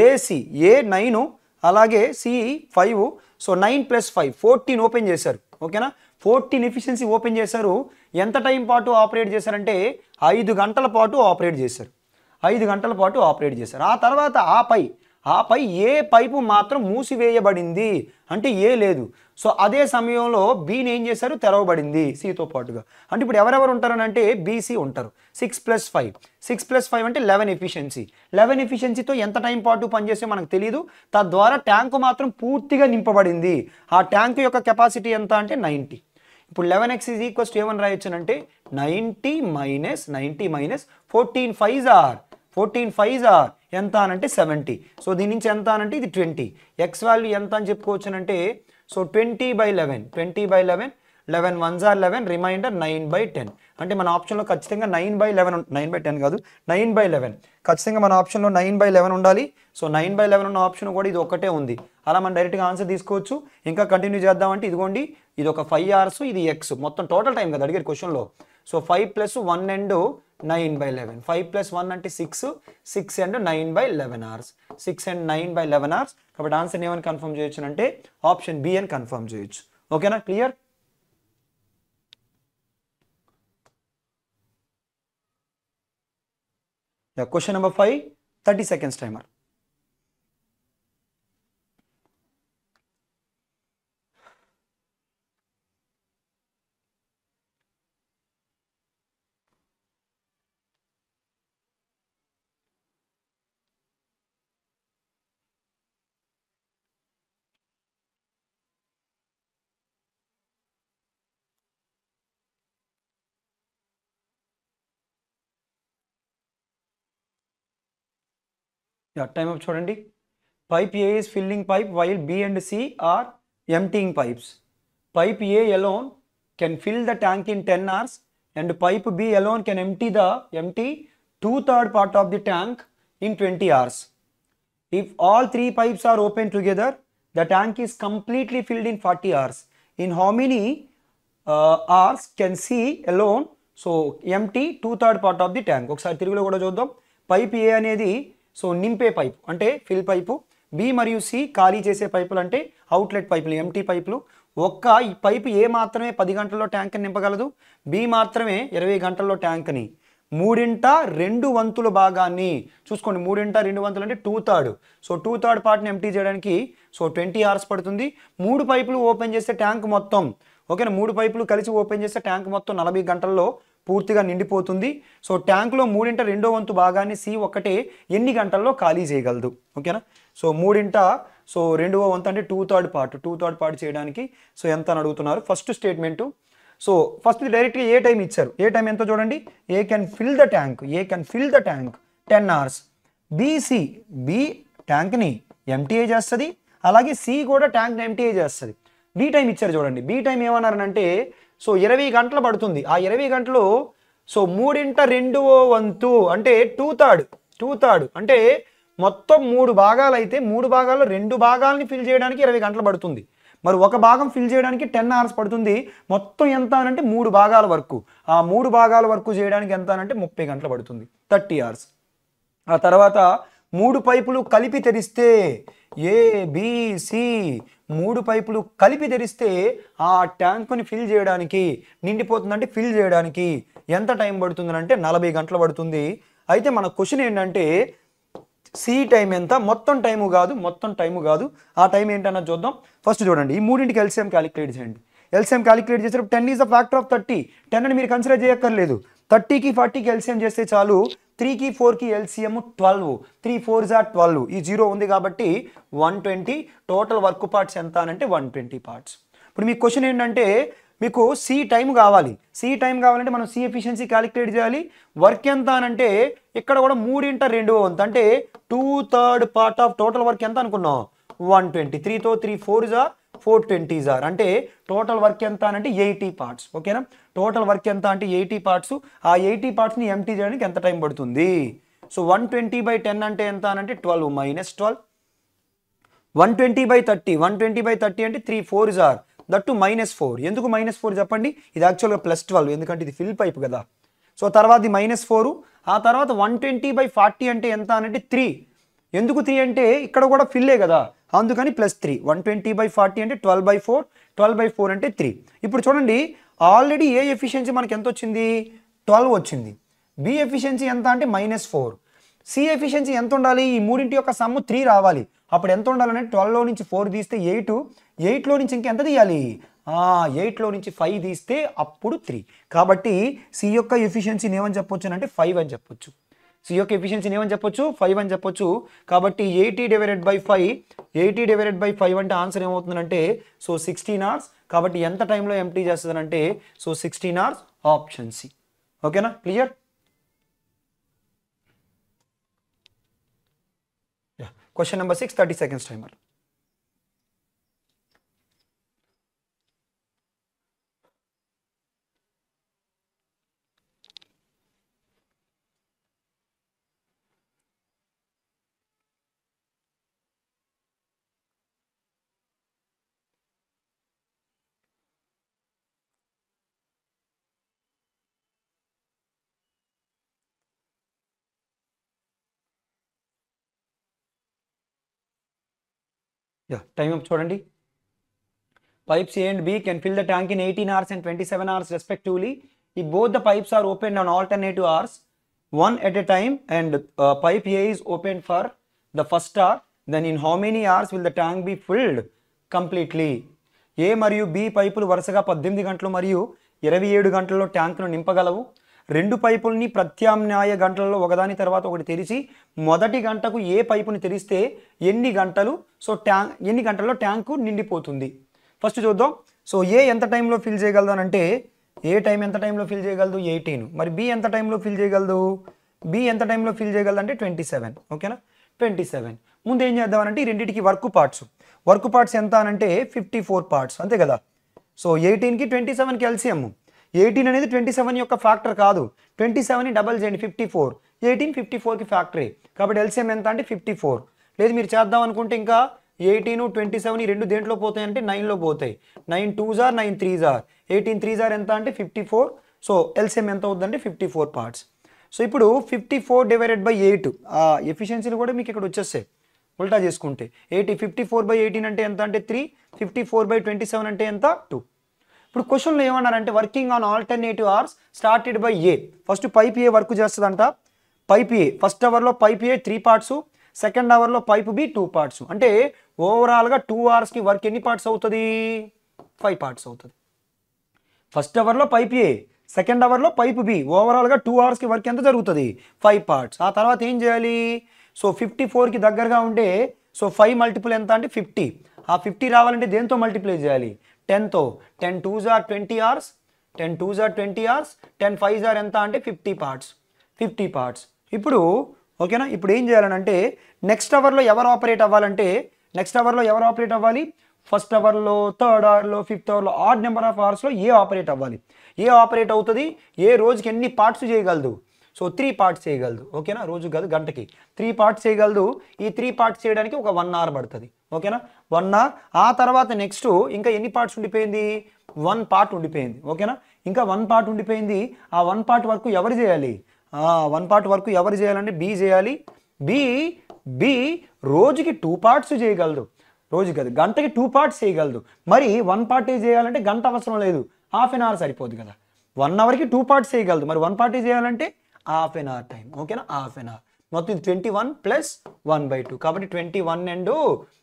ఏసీ ఏ నైను అలాగే C five so nine plus five fourteen open చేశారు ఓకేనా ఫోర్టీన్ ఎఫిషియన్సీ ఓపెన్ చేశారు ఎంత టైం పాటు ఆపరేట్ చేశారంటే ఐదు గంటల పాటు ఆపరేట్ చేశారు ఐదు గంటల పాటు ఆపరేట్ చేశారు ఆ తర్వాత ఆపై ఆపై ఏ పైపు మాత్రం మూసివేయబడింది అంటే ఏ లేదు సో అదే సమయంలో బీని ఏం చేశారు తెరవబడింది సితో పాటుగా అంటే ఇప్పుడు ఎవరెవరు ఉంటారనంటే అంటే బీసీ ఉంటారు six plus five six plus five అంటే లెవెన్ ఎఫిషియన్సీ లెవెన్ ఎఫిషియన్సీతో ఎంత టైం పాటు పనిచేసే మనకు తెలియదు తద్వారా ట్యాంకు మాత్రం పూర్తిగా నింపబడింది ఆ ట్యాంకు యొక్క కెపాసిటీ ఎంత అంటే నైంటీ ఇప్పుడు eleven x is equals to ఏమని రాయొచ్చునంటే ninety minus ninety minus fourteen five are fourteen five are ఎంత అనంటే సెవెంటీ సో దీని నుంచి ఎంత అనంటే ఇది ట్వంటీ ఎక్స్ వాల్యూ ఎంత అని చెప్పుకోవచ్చునంటే so twenty by eleven twenty by eleven eleven one are eleven remainder nine by ten అంటే మన ఆప్షన్లో ఖచ్చితంగా nine by eleven nine by ten కాదు నైన్ బై లెవెన్ ఖచ్చితంగా మన ఆప్షన్లో నైన్ బై లెవెన్ ఉండాలి సో నైన్ బై లెవెన్ ఉన్న ఆప్షన్ కూడా ఇది ఒకటే ఉంది అలా మనం డైరెక్ట్గా ఆన్సర్ తీసుకోవచ్చు ఇంకా కంటిన్యూ చేద్దామంటే ఇదిగోండి ఇది ఒక ఫైవ్ అవర్స్ ఇది ఎక్స్ మొత్తం టోటల్ టైం కదా అడిగారు క్వశ్చన్లో so five plus one and nine by eleven five plus one అంటే six six and nine by eleven hours six and nine by eleven hours కాబట్టి ఆన్సర్ ఏమని కన్ఫర్మ్ చేయొచ్చు అంటే ఆప్షన్ బి అని కన్ఫర్మ్ చేయొచ్చు ఓకేనా clear question number five thirty seconds timer yeah time up చూడండి pipe A is filling pipe while B and C are emptying pipes pipe A alone can fill the tank in ten hours and pipe B alone can empty the empty two third part of the tank in twenty hours if all three pipes are open together the tank is completely filled in forty hours in how many hours can C alone so empty two third part of the tank ఒకసారి తిరుగులో కూడా చూద్దాం pipe A అనేది so నింపే pipe అంటే fill pipe B మరియు C ఖాళీ చేసే పైపులు అంటే అవుట్లెట్ పైపులు ఎంటీ పైపులు ఒక్క ఈ పైపు ఏ మాత్రమే పది గంటల్లో ట్యాంక్ని నింపగలదు బి మాత్రమే ఇరవై గంటల్లో ట్యాంక్ని మూడింట రెండు వంతుల భాగాన్ని చూసుకోండి మూడింట రెండు వంతులు అంటే two third so two third పార్ట్ని ఎంటీ చేయడానికి సో ట్వంటీ అవర్స్ పడుతుంది మూడు పైపులు ఓపెన్ చేస్తే ట్యాంక్ మొత్తం ఓకేనా మూడు పైపులు కలిసి ఓపెన్ చేస్తే ట్యాంక్ మొత్తం నలభై గంటల్లో పూర్తిగా నిండిపోతుంది సో ట్యాంక్లో మూడింట రెండో వంతు భాగాన్ని సి ఒక్కటే ఎన్ని గంటల్లో ఖాళీ చేయగలదు ఓకేనా సో మూడింట సో రెండవ వంతు అంటే two third part two third part చేయడానికి సో ఎంత అని అడుగుతున్నారు ఫస్ట్ స్టేట్మెంటు సో ఫస్ట్ డైరెక్ట్గా ఏ టైం ఇచ్చారు ఏ టైం ఎంతో చూడండి A can fill the tank A can fill the tank ten hours B C B ట్యాంక్ని ఎంటీఏ చేస్తుంది అలాగే సి కూడా ట్యాంక్ని ఎంటీఏ చేస్తుంది బి టైం ఇచ్చారు చూడండి బి టైం ఏమన్నారనంటే సో ఇరవై గంటలు పడుతుంది ఆ ఇరవై గంటలు సో మూడింట రెండవ వంతు అంటే టూ థర్డ్ టూ థర్డ్ అంటే మొత్తం మూడు భాగాలు అయితే మూడు భాగాల్లో రెండు భాగాలని ఫిల్ చేయడానికి ఇరవై గంటలు పడుతుంది మరి ఒక భాగం ఫిల్ చేయడానికి టెన్ అవర్స్ పడుతుంది మొత్తం ఎంత అనంటే మూడు భాగాల వరకు ఆ మూడు భాగాల వరకు చేయడానికి ఎంత అనంటే ముప్పై గంటలు పడుతుంది థర్టీ అవర్స్ ఆ తర్వాత మూడు పైపులు కలిపి తెరిస్తే ఏ మూడు పైపులు కలిపి తెరిస్తే ఆ ట్యాంకుని ఫిల్ చేయడానికి నిండిపోతుందంటే ఫిల్ చేయడానికి ఎంత టైం పడుతుంది అంటే నలభై గంటలు పడుతుంది అయితే మన క్వశ్చన్ ఏంటంటే సి టైం ఎంత మొత్తం టైము కాదు మొత్తం టైము కాదు ఆ టైం ఏంటన్న చూద్దాం ఫస్ట్ చూడండి ఈ మూడింటికి ఎల్సిఎం క్యాలిక్యులేట్ చేయండి ఎల్సిఎం క్యాలిక్యులేట్ చేసేటప్పుడు ten is a factor of thirty ten అని మీరు కన్సిడర్ చేయక్కర్లేదు థర్టీకి ఫార్టీకి ఎల్సిఎం చేస్తే చాలు త్రీకి ఫోర్కి LCM twelve three four jar twelve ఈ జీరో ఉంది కాబట్టి one twenty total work parts ఎంత అనంటే వన్ ట్వంటీ పార్ట్స్ ఇప్పుడు మీ క్వశ్చన్ ఏంటంటే మీకు సి టైం కావాలి సి టైం కావాలంటే మనం సి ఎఫిషియన్సీ క్యాలిక్యులేట్ చేయాలి వర్క్ ఎంత అనంటే ఇక్కడ కూడా మూడింట రెండు వంతు అంటే two third part of total work ఎంత అనుకున్నాం వన్ ట్వంటీ త్రీతో three four jar four twenty are అంటే టోటల్ వర్క్ ఎంత అనంటే ఎయిటీ పార్ట్స్ ఓకేనా టోటల్ వర్క్ ఎంత అంటే ఎయిటీ పార్ట్స్ ఆ ఎయిటీ పార్ట్స్ని ఎంటీ చేయడానికి ఎంత టైం పడుతుంది so one twenty by ten అంటే ఎంత అంటే twelve minus twelve one twenty by thirty one twenty by thirty అంటే three four are that to minus four ఎందుకు మైనస్ ఫోర్ చెప్పండి ఇది యాక్చువల్గా ప్లస్ ట్వెల్వ్ ఎందుకంటే ఇది ఫిల్ పైప్ కదా సో తర్వాత ఇది మైనస్ ఫోరు ఆ తర్వాత వన్ ట్వంటీ బై ఫార్టీ అంటే ఎంత అంటే త్రీ ఎందుకు త్రీ అంటే ఇక్కడ కూడా ఫిల్లే కదా అందుకని plus three one twenty by forty అంటే twelve by four twelve by four అంటే త్రీ ఇప్పుడు చూడండి ఆల్రెడీ ఏ ఎఫిషియన్సీ మనకి ఎంత వచ్చింది ట్వెల్వ్ వచ్చింది బి ఎఫిషియన్సీ ఎంత అంటే మైనస్ ఫోర్ సి ఎఫిషియన్సీ ఎంత ఉండాలి ఈ మూడింటి యొక్క సమ్ము త్రీ రావాలి అప్పుడు ఎంత ఉండాలంటే ట్వెల్వ్లో నుంచి ఫోర్ తీస్తే ఎయిట్ ఎయిట్లో నుంచి ఇంకెంత తీయాలి ఎయిట్లో నుంచి ఫైవ్ తీస్తే అప్పుడు త్రీ కాబట్టి సి యొక్క ఎఫిషియన్సీని ఏమని చెప్పొచ్చు అంటే ఫైవ్ అని చెప్పొచ్చు సి యొక్క ఎఫిషియన్సీని ఏమని చెప్పొచ్చు ఫైవ్ అని చెప్పొచ్చు కాబట్టి eighty divided by five eighty divided by five అంటే ఆన్సర్ ఏమవుతుందంటే సో సిక్స్టీన్ అవర్స్ కాబట్టి ఎంత టైంలో ఎంటీ అంటే so sixteen hours option C ఓకేనా clear question number six thirty seconds timer time చూడండి pipes A and B can fill the tank in eighteen hours and twenty seven hours respectively ఈ both the pipes are open on alternative hours one at a time and pipe A is open for the first hour then in how many hours will the tank be filled completely A మరియు B పైపులు వరుసగా పద్దెనిమిది గంటలు మరియు ఇరవై ఏడు గంటల్లో ట్యాంక్ను నింపగలవు రెండు పైపుల్ని ప్రత్యామ్నాయ గంటలలో ఒకదాని తర్వాత ఒకటి తెరిచి మొదటి గంటకు ఏ పైపుని తెరిస్తే ఎన్ని గంటలు సో ట్యాంక్ ఎన్ని గంటల్లో ట్యాంకు నిండిపోతుంది ఫస్ట్ చూద్దాం సో ఏ ఎంత టైంలో ఫిల్ అంటే ఏ టైం ఎంత టైంలో ఫిల్ చేయగలదు ఎయిటీన్ మరి బి ఎంత టైంలో ఫిల్ చేయగలదు బి ఎంత టైంలో ఫిల్ చేయగలదు అంటే ట్వంటీ సెవెన్ ఓకేనా ట్వంటీ సెవెన్ ముందు ఏం చేద్దామంటే ఈ రెండింటికి వర్క్ పార్ట్స్ వర్క్ పార్ట్స్ ఎంత అనంటే ఫిఫ్టీ ఫోర్ పార్ట్స్ అంతే కదా సో ఎయిటీన్కి ట్వంటీ సెవెన్ కెల్సియం ఎయిటీన్ అనేది ట్వంటీ సెవెన్ యొక్క ఫ్యాక్టర్ కాదు ట్వంటీ సెవెన్ డబల్ చేయండి ఫిఫ్టీ ఫోర్ ఎయిటీన్ ఫిఫ్టీ ఫోర్కి ఫ్యాక్టరీ కాబట్టి ఎల్సిఎం ఎంత అంటే ఫిఫ్టీ ఫోర్ లేదు మీరు చేద్దాం అనుకుంటే ఇంకా ఎయిటీన్ ట్వంటీ సెవెన్ ఈ రెండు దేంట్లో పోతాయి అంటే నైన్లో పోతాయి nine two are nine three are eighteen three jar ఎంత అంటే ఫిఫ్టీ ఫోర్ సో ఎల్సిఎం ఎంత అవుతుందంటే ఫిఫ్టీ ఫోర్ పార్ట్స్ సో ఇప్పుడు fifty four divided by eight ఆ ఎఫిషియన్సీలు కూడా మీకు ఇక్కడ వచ్చేస్తాయి ఉల్టా చేసుకుంటే eighty fifty four by eighteen అంటే ఎంత అంటే three fifty four by twenty seven అంటే ఎంత టూ ఇప్పుడు క్వశ్చన్లో ఏమన్నారంటే working on alternative hours started by A first pipe A work చేస్తుందంట పైప్ ఏ ఫస్ట్ అవర్లో pipe A three parts second అవర్లో పైప్ బి టూ పార్ట్స్ అంటే ఓవరాల్గా టూ అవర్స్కి వర్క్ ఎన్ని పార్ట్స్ అవుతుంది ఫైవ్ పార్ట్స్ అవుతుంది ఫస్ట్ అవర్లో పైప్ ఏ సెకండ్ అవర్లో పైప్ బి ఓవరాల్గా టూ అవర్స్కి వర్క్ ఎంత జరుగుతుంది ఫైవ్ పార్ట్స్ ఆ తర్వాత ఏం చేయాలి సో ఫిఫ్టీ ఫోర్కి దగ్గరగా ఉంటే సో ఫైవ్ మల్టిపుల్ ఎంత అంటే ఫిఫ్టీ ఆ ఫిఫ్టీ రావాలంటే దేంతో మల్టిప్లై చేయాలి టెన్తో ten twos are twenty hours ten twos are twenty hours ten five are ఎంత అంటే ఫిఫ్టీ పార్ట్స్ ఫిఫ్టీ పార్ట్స్ ఇప్పుడు ఓకేనా ఇప్పుడు ఏం చేయాలనంటే నెక్స్ట్ అవర్లో ఎవరు ఆపరేట్ అవ్వాలంటే నెక్స్ట్ అవర్లో ఎవరు ఆపరేట్ అవ్వాలి ఫస్ట్ అవర్లో థర్డ్ అవర్లో ఫిఫ్త్ అవర్లో ఆర్డ్ నెంబర్ ఆఫ్ అవర్స్లో ఏ ఆపరేట్ అవ్వాలి ఏ ఆపరేట్ అవుతుంది ఏ రోజుకి ఎన్ని పార్ట్స్ చేయగలదు సో త్రీ పార్ట్స్ చేయగలదు ఓకేనా రోజు కాదు గంటకి త్రీ పార్ట్స్ చేయగలదు ఈ త్రీ పార్ట్స్ చేయడానికి ఒక వన్ అవర్ పడుతుంది ఓకేనా వన్ అవర్ ఆ తర్వాత నెక్స్ట్ ఇంకా ఎన్ని పార్ట్స్ ఉండిపోయింది వన్ పార్ట్ ఉండిపోయింది ఓకేనా ఇంకా వన్ పార్ట్ ఉండిపోయింది ఆ వన్ పార్ట్ వరకు ఎవరు చేయాలి వన్ పార్ట్ వరకు ఎవరు చేయాలంటే బి చేయాలి బి బి రోజుకి టూ పార్ట్స్ చేయగలదు రోజు కాదు గంటకి టూ పార్ట్స్ చేయగలదు మరి వన్ పార్ట్ చేయాలంటే గంట అవసరం లేదు హాఫ్ అన్ అవర్ సరిపోదు కదా వన్ అవర్కి టూ పార్ట్స్ చేయగలదు మరి వన్ పార్ట్ చేయాలంటే హాఫ్ ఎన్ అవర్ టైం ఓకేనా హాఫ్ ఎన్ అవర్ మొత్తం ఇది twenty one plus one by two కాబట్టి twenty one and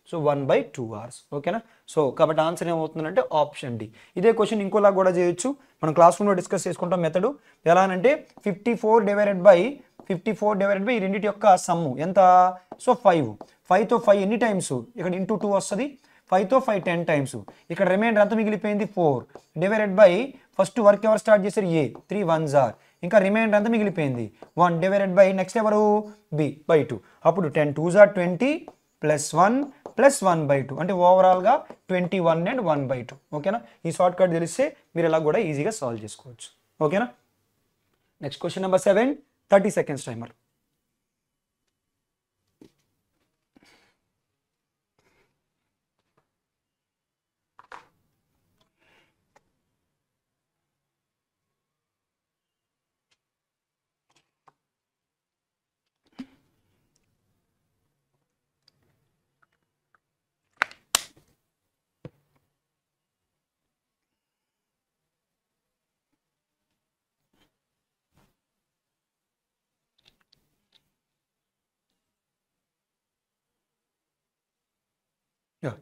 so one by two hours ఓకేనా సో కాబట్టి ఆన్సర్ ఏమవుతుందంటే ఆప్షన్ డి ఇదే క్వశ్చన్ ఇంకోలా కూడా చేయొచ్చు మనం క్లాస్ రూమ్లో డిస్కస్ చేసుకుంటాం మెథడు ఎలా అంటే fifty four divided by fifty four divided by రెండింటి యొక్క సమ్ము ఎంత సో ఫైవ్ ఫైవ్తో ఫైవ్ ఎన్ని టైమ్స్ ఇక్కడ ఇంటూ టూ వస్తుంది ఫైవ్తో ఫైవ్ టెన్ టైమ్స్ ఇక్కడ రిమైండర్ ఎంత మిగిలిపోయింది four divided by first work ఎవరు స్టార్ట్ చేశారు ఏ త్రీ వన్ జార్ ఇంకా రిమైండర్ అంతా మిగిలిపోయింది వన్ డివైడెడ్ బై నెక్స్ట్ ఎవరు బి బై టూ అప్పుడు ten two are twenty plus one plus one by two అంటే ఓవరాల్గా twenty one and one by two ఓకేనా ఈ షార్ట్ కట్ తెలిస్తే మీరు ఇలా కూడా ఈజీగా సాల్వ్ చేసుకోవచ్చు ఓకేనా next question number seven thirty seconds timer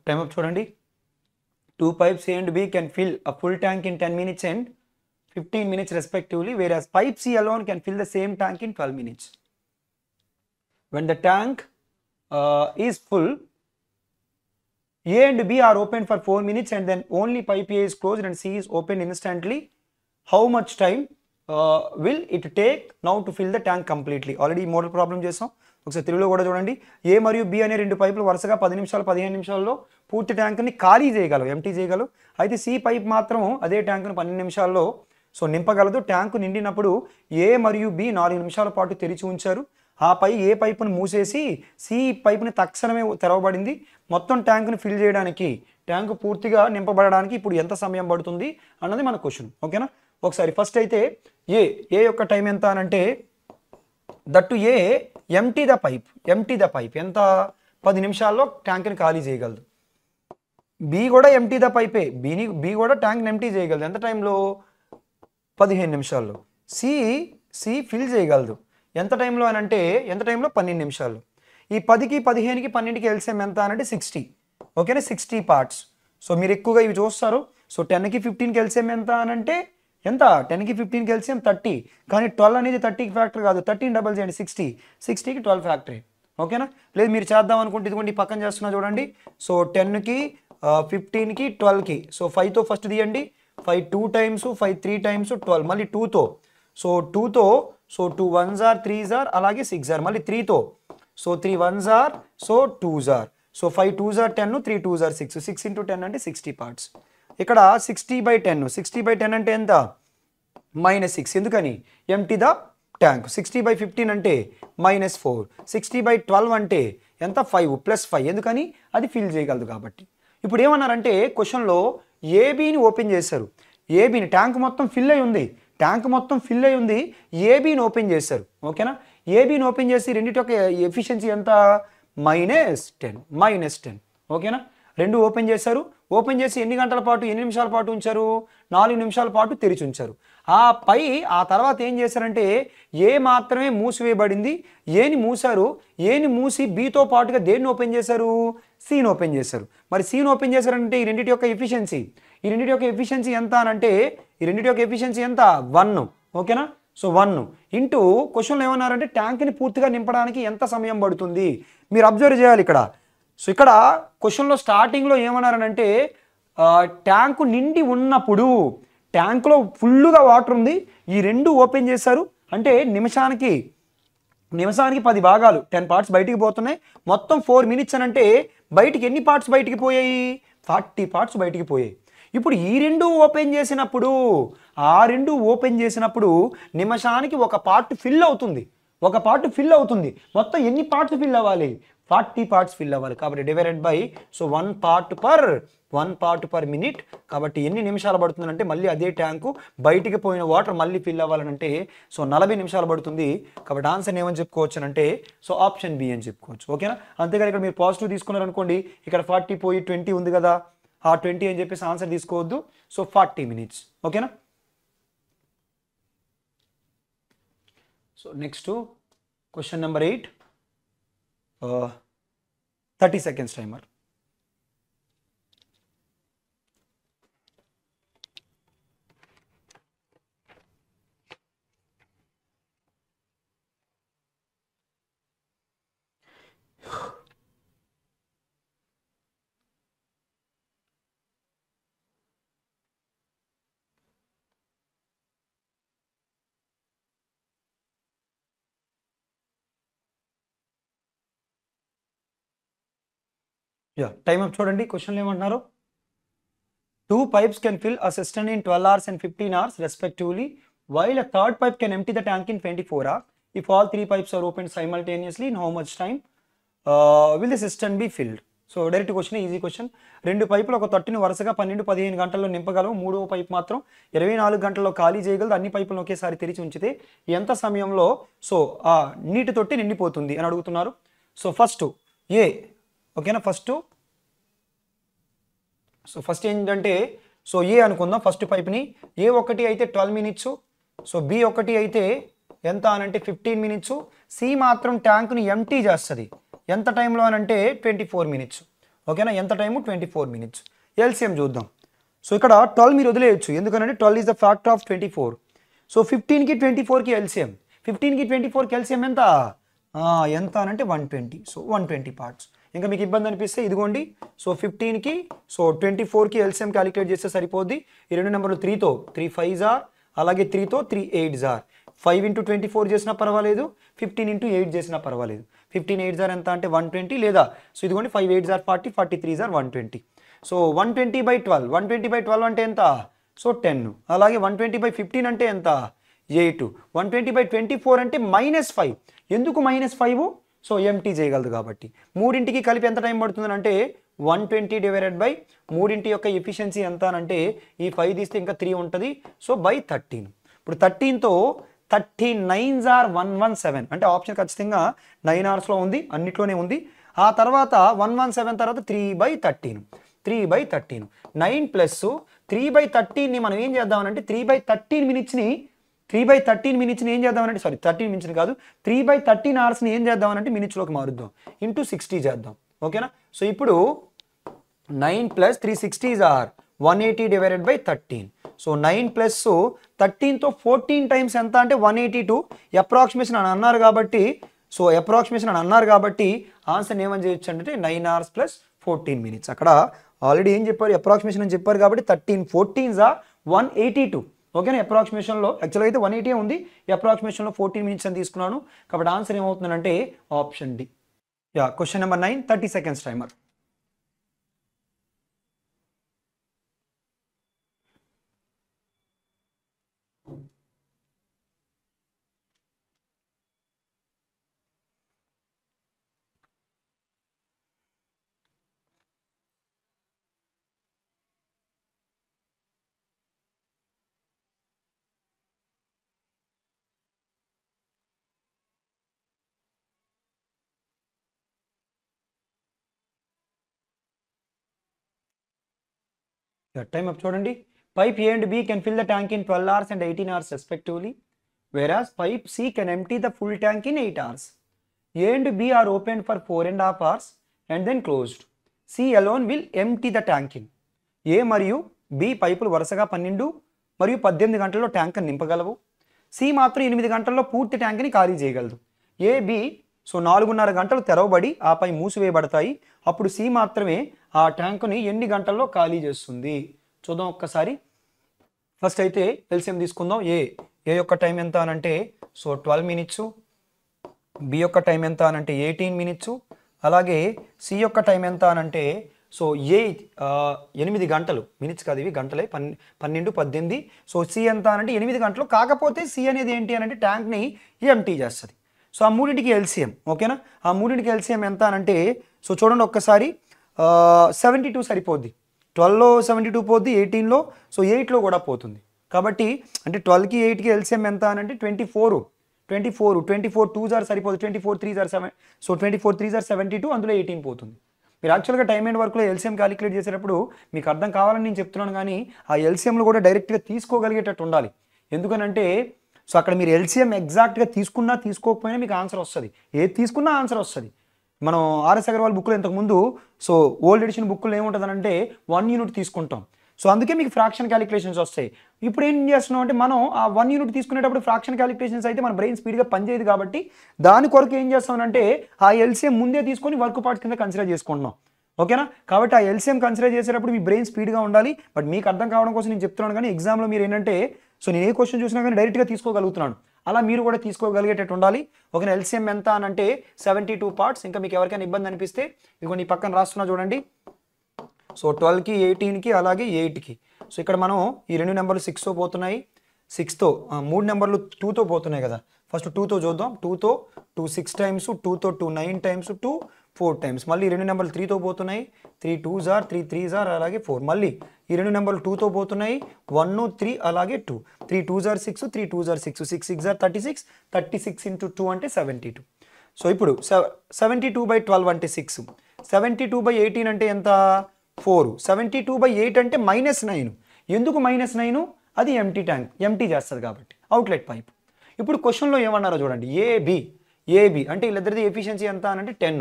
time up చూడండి two pipes A and B can fill a full tank in ten minutes and fifteen minutes respectively whereas pipe C alone can fill the same tank in twelve minutes when the tank is full A and B are open for 4 minutes and then only pipe A is closed and C is open instantly. How much time uh, will it take now to fill the tank completely? Already model problem చేసాం ఒకసారి తెలుగులో కూడా చూడండి ఏ మరియు B అనే రెండు పైపులు వరుసగా పది నిమిషాలు పదిహేను నిమిషాల్లో పూర్తి ట్యాంకుని ఖాళీ చేయగలవు ఎంటీ చేయగలవు అయితే సి పైప్ మాత్రం అదే ట్యాంకును పన్నెండు నిమిషాల్లో సో నింపగలదు ట్యాంకు నిండినప్పుడు ఏ మరియు బి నాలుగు నిమిషాల పాటు తెరిచి ఉంచారు ఆపై ఏ పైపును మూసేసి సి పైపుని తక్షణమే తెరవబడింది మొత్తం ట్యాంకును ఫిల్ చేయడానికి ట్యాంకు పూర్తిగా నింపబడడానికి ఇప్పుడు ఎంత సమయం పడుతుంది అన్నది మన క్వశ్చన్ ఓకేనా ఒకసారి ఫస్ట్ అయితే ఏ ఏ యొక్క టైం ఎంత అనంటే that A empty the pipe empty the pipe ఎంత పది నిమిషాల్లో ట్యాంక్ని ఖాళీ చేయగలదు బి కూడా ఎంటీ ద పైపే బీని బి కూడా ట్యాంక్ని ఎంటీ చేయగలదు ఎంత టైంలో పదిహేను నిమిషాల్లో సి సి ఫిల్ చేయగలదు ఎంత టైంలో అని అంటే ఎంత టైంలో పన్నెండు నిమిషాలు ఈ పదికి పదిహేనుకి పన్నెండుకి ఎల్సిఎం ఎంత అంటే సిక్స్టీ ఓకేనా సిక్స్టీ పార్ట్స్ సో మీరు ఎక్కువగా ఇవి చూస్తారు సో టెన్కి ఫిఫ్టీన్కి ఎల్సిఎం ఎంత అని అంటే ఎంత టెన్కి ఫిఫ్టీన్ కెల్సియం థర్టీ కానీ ట్వెల్వ్ అనేది థర్టీకి ఫ్యాక్టర్ కాదు థర్టీన్ డబల్ చేయండి సిక్స్టీ సిక్స్టీకి ట్వెల్వ్ ఫ్యాక్టరీ ఓకేనా లేదు మీరు చేద్దాం అనుకుంటే ఇదిగోండి పక్కన చేస్తున్నా చూడండి సో టెన్కి ఫిఫ్టీన్కి ట్వెల్వ్కి సో ఫైవ్తో ఫస్ట్ తీయండి five two times five three times twelve మళ్ళీ టూతో సో టూతో సో టూ వన్ జార్ త్రీ జార్ అలాగే సిక్స్ జార్ మళ్ళీ త్రీతో సో త్రీ వన్ జార్ సో టూ జార్ so five two jar ten three two జార్ సిక్స్ సిక్స్ ఇంటూ టెన్ అంటే సిక్స్టీ పార్ట్స్ ఇక్కడ sixty by ten sixty by ten అంటే ఎంత మైనస్ సిక్స్ ఎందుకని empty the tank sixty by fifteen అంటే minus four sixty by twelve అంటే ఎంత five plus five ఎందుకని అది ఫిల్ చేయగలదు కాబట్టి ఇప్పుడు ఏమన్నారంటే క్వశ్చన్లో ఏబీని ఓపెన్ చేశారు ఏబీని ట్యాంక్ మొత్తం ఫిల్ అయి ఉంది ట్యాంక్ మొత్తం ఫిల్ అయి ఉంది ఏబీని ఓపెన్ చేశారు ఓకేనా ఏబీని ఓపెన్ చేసి రెండింటి యొక్క ఎఫిషియన్సీ ఎంత మైనస్ టెన్ మైనస్ టెన్ ఓకేనా రెండు ఓపెన్ చేశారు ఓపెన్ చేసి ఎన్ని గంటల పాటు ఎన్ని నిమిషాల పాటు ఉంచారు నాలుగు నిమిషాల పాటు తెరిచి ఉంచారు ఆ పై ఆ తర్వాత ఏం చేశారంటే ఏ మాత్రమే మూసివేయబడింది ఏని మూసారు ఏని మూసి బీతో పాటుగా దేన్ని ఓపెన్ చేశారు సీన్ ఓపెన్ చేశారు మరి సీన్ ఓపెన్ చేశారంటే ఈ రెండింటి యొక్క ఎఫిషియన్సీ ఈ రెండింటి యొక్క ఎఫిషియన్సీ ఎంత అని అంటే ఈ రెండింటి యొక్క ఎఫిషియన్సీ ఎంత వన్ ఓకేనా సో వన్ ఇంటూ క్వశ్చన్లు ఏమన్నారంటే ట్యాంక్ని పూర్తిగా నింపడానికి ఎంత సమయం పడుతుంది మీరు అబ్జర్వ్ చేయాలి ఇక్కడ సో ఇక్కడ క్వశ్చన్లో స్టార్టింగ్లో ఏమన్నారనంటే ట్యాంకు నిండి ఉన్నప్పుడు ట్యాంకులో ఫుల్గా వాటర్ ఉంది ఈ రెండు ఓపెన్ చేశారు అంటే నిమిషానికి నిమిషానికి పది భాగాలు టెన్ పార్ట్స్ బయటికి పోతున్నాయి మొత్తం ఫోర్ మినిట్స్ అని అంటే బయటికి ఎన్ని పార్ట్స్ బయటికి పోయాయి ఫార్టీ పార్ట్స్ బయటికి పోయాయి ఇప్పుడు ఈ రెండు ఓపెన్ చేసినప్పుడు ఆ రెండు ఓపెన్ చేసినప్పుడు నిమిషానికి ఒక పార్ట్ ఫిల్ అవుతుంది ఒక పార్ట్ ఫిల్ అవుతుంది మొత్తం ఎన్ని పార్ట్స్ ఫిల్ అవ్వాలి ఫార్టీ పార్ట్స్ ఫిల్ అవ్వాలి కాబట్టి divided by so one part per one part per minute కాబట్టి ఎన్ని నిమిషాలు పడుతుందంటే మళ్ళీ అదే ట్యాంకు బయటికి పోయిన వాటర్ మళ్ళీ ఫిల్ అవ్వాలంటే సో నలభై నిమిషాలు పడుతుంది కాబట్టి ఆన్సర్ ఏమని చెప్పుకోవచ్చు అంటే సో ఆప్షన్ బి అని చెప్పుకోవచ్చు ఓకేనా అంతేగాని ఇక్కడ మీరు పాజిటివ్ తీసుకున్నారనుకోండి ఇక్కడ ఫార్టీ పోయి ట్వంటీ ఉంది కదా ఆ ట్వంటీ అని చెప్పేసి ఆన్సర్ తీసుకోవద్దు సో ఫార్టీ మినిట్స్ ఓకేనా so next question number eight Uh, 30 seconds timer yeah time up చూడండి క్వశ్చన్లు ఏమంటున్నారు two pipes can fill a system in twelve hours and fifteen hours respectively while a third pipe can empty the tank in twenty four hours if all three pipes are open simultaneously in how much time will the system be filled so direct question easy question రెండు పైపులు ఒక తట్టును వరుసగా పన్నెండు పదిహేను గంటల్లో నింపగలవు మూడవ pipe మాత్రం ఇరవై నాలుగు గంటల్లో ఖాళీ చేయగలదు అన్ని పైపులను ఒకేసారి తెరిచి ఉంచితే ఎంత సమయంలో సో ఆ నీటి తొట్టి నిండిపోతుంది అని అడుగుతున్నారు సో ఫస్ట్ ఏ ఓకేనా ఫస్ట్ సో ఫస్ట్ ఏంటంటే సో ఏ అనుకుందాం ఫస్ట్ పైప్ని ఏ ఒకటి అయితే ట్వెల్వ్ మినిట్స్ సో బి ఒకటి అయితే ఎంత అనంటే ఫిఫ్టీన్ మినిట్స్ సి మాత్రం ట్యాంక్ని ఎంటీ చేస్తుంది ఎంత టైంలో అనంటే ట్వంటీ ఫోర్ మినిట్స్ ఓకేనా ఎంత time twenty four minutes LCM చూద్దాం సో ఇక్కడ ట్వెల్వ్ మీరు వదిలేయచ్చు ఎందుకంటే twelve is the factor of twenty four so ఫిఫ్టీన్కి ట్వంటీ ఫోర్కి ఎల్సిఎం ఫిఫ్టీన్కి ట్వంటీ ఫోర్కి ఎల్సిఎం ఎంత ఎంత అనంటే one twenty so one twenty parts ఇంకా మీకు ఇబ్బంది అనిపిస్తే ఇదిగోండి సో ఫిఫ్టీన్కి సో ట్వంటీ ఫోర్కి ఎల్సిఎం క్యాలిక్యులేట్ చేస్తే సరిపోద్ది ఈ రెండు నెంబర్లు త్రీతో త్రీ ఫైవ్ జార్ అలాగే త్రీతో త్రీ ఎయిట్ జార్ ఫైవ్ ఇంటూ ట్వంటీ ఫోర్ చేసినా పర్వాలేదు ఫిఫ్టీన్ ఇంటూ ఎయిట్ చేసినా పర్వాలేదు ఫిఫ్టీన్ ఎయిట్ జార్ ఎంత అంటే వన్ ట్వంటీ లేదా సో ఇదిగోండి ఫైవ్ ఎయిట్ జార్ ఫార్టీ ఫార్టీ త్రీ జార్ one twenty so one twenty by twelve one twenty by twelve అంటే ఎంత సో టెన్ అలాగే వన్ ట్వంటీ బై ఫిఫ్టీన్ అంటే ఎంత eight one twenty by twenty four అంటే మైనస్ ఫైవ్ ఎందుకు minus five so empty e చేయగలదు కాబట్టి మూడింటికి కలిపి ఎంత టైం పడుతుందని అంటే వన్ ట్వంటీ డివైడెడ్ బై మూడింటి యొక్క ఎఫిషియన్సీ ఎంత అంటే ఈ ఫైవ్ తీస్తే ఇంకా త్రీ ఉంటుంది సో బై థర్టీన్ ఇప్పుడు థర్టీన్తో thirty nines are one one seven అంటే ఆప్షన్ ఖచ్చితంగా నైన్ అవర్స్లో ఉంది అన్నిట్లోనే ఉంది ఆ తర్వాత వన్ వన్ సెవెన్ తర్వాత three by thirteen three by thirteen nine plus three by థర్టీన్ని మనం ఏం చేద్దామనంటే త్రీ బై థర్టీన్ మినిట్స్ని త్రీ బై థర్టీన్ మినిట్స్ని ఏం చేద్దామనంటే సారీ థర్టీన్ మినిట్స్ని కాదు త్రీ బై థర్టీన్ అవర్స్ని ఏం చేద్దామనంటే మినిట్స్లోకి మారుద్దాం ఇంటూ సిక్స్టీ చేద్దాం ఓకేనా సో ఇప్పుడు nine plus three sixties are one eighty divided by thirteen so nine plus థర్టీన్తో ఫోర్టీన్ టైమ్స్ ఎంత అంటే వన్ ఎయిటీ టూ అప్రాక్సిమేషన్ అని అన్నారు కాబట్టి సో అప్రాక్సిమేషన్ అని అన్నారు కాబట్టి ఆన్సర్ ఏమని చేయొచ్చు అంటే nine hours plus fourteen minutes అక్కడ ఆల్రెడీ ఏం చెప్పారు అప్రాక్సిమేషన్ అని చెప్పారు కాబట్టి థర్టీన్ ఫోర్టీన్స్ ఆ వన్ ఎయిటీ టూ ఓకేనా అప్రాక్సిమేషన్లో యాక్చువల్గా అయితే వన్ ఎయిటీ ఉంది అప్రాక్సిమేషన్లో ఫోర్టీన్ మినిట్స్ అని తీసుకున్నాను కాబట్టి ఆన్సర్ ఏమవుతుందంటే option D yeah question number nine thirty seconds timer that time చూడండి pipe A and B can fill the tank in twelve hours and eighteen hours respectively as pipe C can empty the full tank in eight hours A and B are open for four and half hours and then closed C alone will empty the tank in A మరియు B పైపులు వరుసగా పన్నెండు మరియు పద్దెనిమిది గంటల్లో tanker నింపగలవు C మాత్రం ఎనిమిది గంటల్లో పూర్తి ట్యాంక్ని ఖాళీ చేయగలదు ఏ బి సో నాలుగున్నర గంటలు తెరవబడి ఆపై మూసివేయబడతాయి అప్పుడు సి మాత్రమే ఆ ట్యాంకుని ఎన్ని గంటల్లో ఖాళీ చేస్తుంది చూద్దాం ఒక్కసారి ఫస్ట్ అయితే ఎల్సిఎం తీసుకుందాం ఏ ఏ యొక్క టైం ఎంత అనంటే సో ట్వెల్వ్ మినిట్స్ బి యొక్క టైం ఎంత అనంటే ఎయిటీన్ మినిట్స్ అలాగే సి యొక్క టైం ఎంత అనంటే సో ఏ ఎనిమిది గంటలు మినిట్స్ కాదు ఇవి గంటలే పన్ పన్నెండు పద్దెనిమిది సో సి ఎంత అనంటే ఎనిమిది గంటలు కాకపోతే సి అనేది ఏంటి అనంటే ట్యాంక్ని ఎంటీ చేస్తుంది సో ఆ మూడింటికి ఎల్సిఎం ఓకేనా ఆ మూడింటికి ఎల్సిఎం ఎంత అనంటే సో చూడండి ఒక్కసారి సెవెంటీ టూ సరిపోద్ది ట్వెల్వ్లో సెవెంటీ టూ పోద్ది ఎయిటీన్లో సో ఎయిట్లో కూడా పోతుంది కాబట్టి అంటే ట్వెల్వ్కి ఎయిట్కి ఎల్సిఎం ఎంత అని అంటే twenty four twenty four twenty four two జార్ సరిపోదు ట్వంటీ ఫోర్ త్రీ జార్ seven so twenty four three జార్ సెవెంటీ టూ అందులో ఎయిటీన్ పోతుంది మీరు యాక్చువల్గా టైం అండ్ వర్క్లో ఎల్సిఎం క్యాలిక్యులేట్ చేసేటప్పుడు మీకు అర్థం కావాలని నేను చెప్తున్నాను కానీ ఆ ఎల్సిఎంలు కూడా డైరెక్ట్గా తీసుకోగలిగేటట్టు ఉండాలి ఎందుకనంటే సో అక్కడ మీరు ఎల్సిఎం ఎగ్జాక్ట్గా తీసుకున్నా తీసుకోకపోయినా మీకు ఆన్సర్ వస్తుంది ఏది తీసుకున్నా ఆన్సర్ వస్తుంది మనం ఆర్ఎస్ అగర్వాల్ బుక్లో ఇంతకుముందు సో ఓల్డ్ ఎడిషన్ బుక్లు అంటే వన్ యూనిట్ తీసుకుంటాం సో అందుకే మీకు ఫ్రాక్షన్ క్యాలిక్యులేషన్స్ వస్తాయి ఇప్పుడు ఏం చేస్తున్నాం అంటే మనం ఆ వన్ యూనిట్ తీసుకునేటప్పుడు ఫ్రాక్షన్ క్యాలిక్యులేషన్స్ అయితే మన బ్రెయిన్ స్పీడ్గా పనిచేయదు కాబట్టి దాని కొరకు ఏం చేస్తామంటే ఆ ఎల్సీఎం ముందే తీసుకొని వర్క్ పార్ట్స్ కింద కన్సిడర్ చేసుకుంటున్నాం ఓకేనా కాబట్టి ఆ ఎల్సీఎం కన్సిడర్ చేసేటప్పుడు మీ బ్రెయిన్ స్పీడ్గా ఉండాలి బట్ మీకు అర్థం కావడం కోసం నేను చెప్తున్నాను కానీ ఎగ్జామ్లో మీరు ఏంటంటే సో నేను ఏ క్వశ్చన్ చూసినా కానీ డైరెక్ట్గా తీసుకోగలుగుతున్నాను అలా మీరు కూడా తీసుకోగలిగేటట్టు ఉండాలి ఒక ఎల్సిఎం ఎంత అని అంటే సెవెంటీ టూ పార్ట్స్ ఇంకా మీకు ఎవరికైనా ఇబ్బంది అనిపిస్తే ఇదిగోండి నీ పక్కన రాస్తున్నా చూడండి సో ట్వెల్వ్కి ఎయిటీన్కి అలాగే ఎయిట్కి సో ఇక్కడ మనం ఈ రెండు నెంబర్లు సిక్స్తో పోతున్నాయి సిక్స్తో మూడు నెంబర్లు టూతో పోతున్నాయి కదా ఫస్ట్ టూతో చూద్దాం టూతో టూ సిక్స్ టైమ్స్ టూతో two nine times two four times మళ్ళీ రెండు నెంబర్లు త్రీతో పోతున్నాయి త్రీ టూ జార్ త్రీ త్రీ జార్ అలాగే ఫోర్ మళ్ళీ ఈ రెండు నెంబర్లు టూతో పోతున్నాయి వన్ త్రీ అలాగే టూ త్రీ టూ జార్ సిక్స్ త్రీ టూ జార్ సిక్స్ సిక్స్ సిక్స్ జార్ thirty six thirty six into two అంటే సెవెంటీ టూ సో ఇప్పుడు సెవెంటీ టూ బై ట్వెల్వ్ అంటే six seventy two by eighteen అంటే ఎంత four seventy two by eight అంటే minus nine ఎందుకు minus nine అది ఎంటీ ట్యాంక్ ఎంటీ చేస్తుంది కాబట్టి అవుట్లెట్ పైప్ ఇప్పుడు క్వశ్చన్లో ఏమన్నారో చూడండి ఏబి ఏబి అంటే వీళ్ళిద్దరిది ఎఫిషియన్సీ ఎంత అని అంటే ten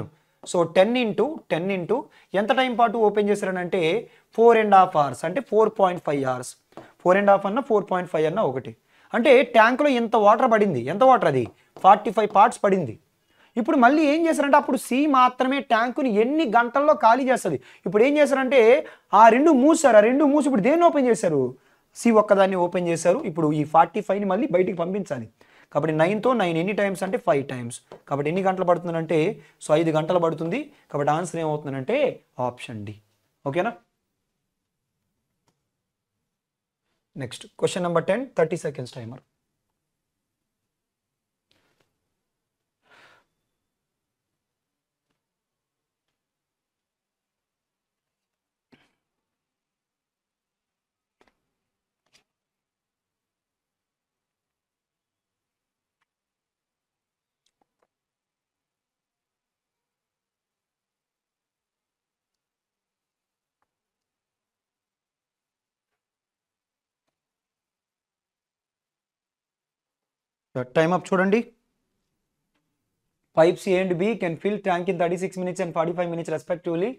so ten into ten into ఎంత టైం పాటు ఓపెన్ చేశారనంటే ఫోర్ అండ్ హాఫ్ అవర్స్ అంటే four point five hours four and half అన్న ఫోర్ పాయింట్ ఫైవ్ అన్న ఒకటి అంటే ట్యాంక్లో ఎంత వాటర్ పడింది ఎంత వాటర్ అది ఫార్టీ ఫైవ్ పార్ట్స్ పడింది ఇప్పుడు మళ్ళీ ఏం చేశారంటే అప్పుడు సి మాత్రమే ట్యాంకుని ఎన్ని గంటల్లో ఖాళీ చేస్తుంది ఇప్పుడు ఏం చేశారంటే ఆ రెండు మూసారు ఆ రెండు మూసి ఇప్పుడు దేన్ని ఓపెన్ చేశారు సి ఒక్కదాన్ని ఓపెన్ చేశారు ఇప్పుడు ఈ ఫార్టీ ఫైవ్ని మళ్ళీ బయటికి పంపించాలి కాబట్టి నైన్తో నైన్ ఎన్ని టైమ్స్ అంటే ఫైవ్ టైమ్స్ కాబట్టి ఎన్ని గంటలు పడుతుందంటే సో ఐదు గంటలు పడుతుంది కాబట్టి ఆన్సర్ ఏమవుతుందంటే ఆప్షన్ డి ఓకేనా next question number ten thirty seconds timer time time up చూడండి pipes A and B can fill tank in thirty six minutes and forty five minutes respectively